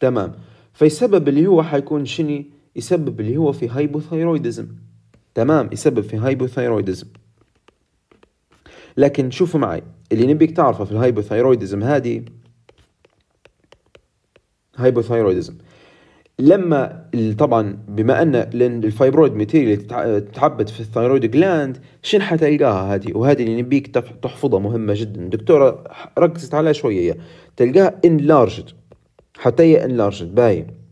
تمام فالسبب اللي هو حيكون شني يسبب اللي هو في هايبوثايرويدزم تمام يسبب في هايبوثايرويدزم لكن شوفوا معي اللي نبيك تعرفه في الهايبوثايرويدزم هذه هايبوثايرويدزم لما طبعا بما ان الفايبرويد ماتيريال تتعبد في الثايرويد جلاند شن حتلقاها هذه وهذه اللي نبيك تحفظها مهمه جدا دكتوره ركزت عليها شويه تلقاها انلارجد حتى هي انلارجد باين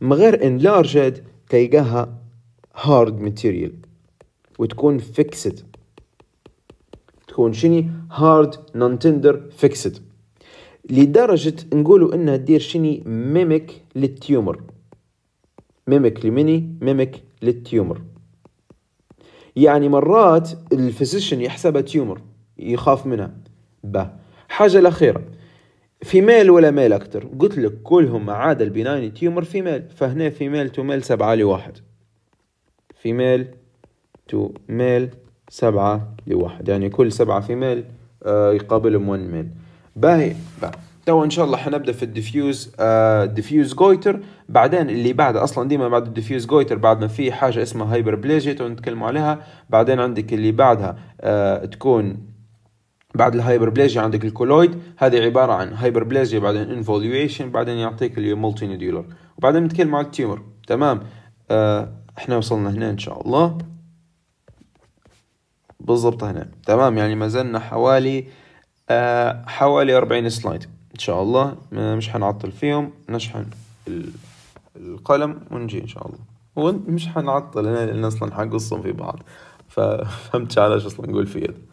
من غير انلارجد تلقاها هارد ماتيريال وتكون فيكسد تكون شني هارد نون تندر فيكسد لدرجة نقولوا انها تدير شني ميمك للتيومر ميمك لميني ميمك للتيومر يعني مرات الفيزيشن يحسبها تيومر يخاف منها به حاجة الأخيرة ميل ولا ميل اكتر قلت لك كلهم ما عدا البناين تيومر ميل فهنا ميل تو ميل سبعة لواحد ميل تو ميل سبعة لواحد يعني كل سبعة ميل آه يقابلهم ون ميل باهي تو ان شاء الله حنبدا في الديفيوز آه ديفيوز جويتر بعدين اللي بعد اصلا ديما بعد الديفيوز جويتر بعد ما في حاجه اسمها هايبر بليجيت نتكلموا عليها بعدين عندك اللي بعدها آه تكون بعد الهايبربليجيا عندك الكولويد هذه عباره عن هايبربليجيا بعدين انفوليويشن بعدين يعطيك اللي ملتي نوديولر وبعدين نتكلم على التيمور تمام آه احنا وصلنا هنا ان شاء الله بالضبط هنا تمام يعني ما زلنا حوالي آه حوالي 40 سلايد ان شاء الله مش حنعطل فيهم نشحن القلم ونجي ان شاء الله ومش حنعطل هنا لان اصلا حنقصهم في بعض ففهمت علاش اصلا نقول فيه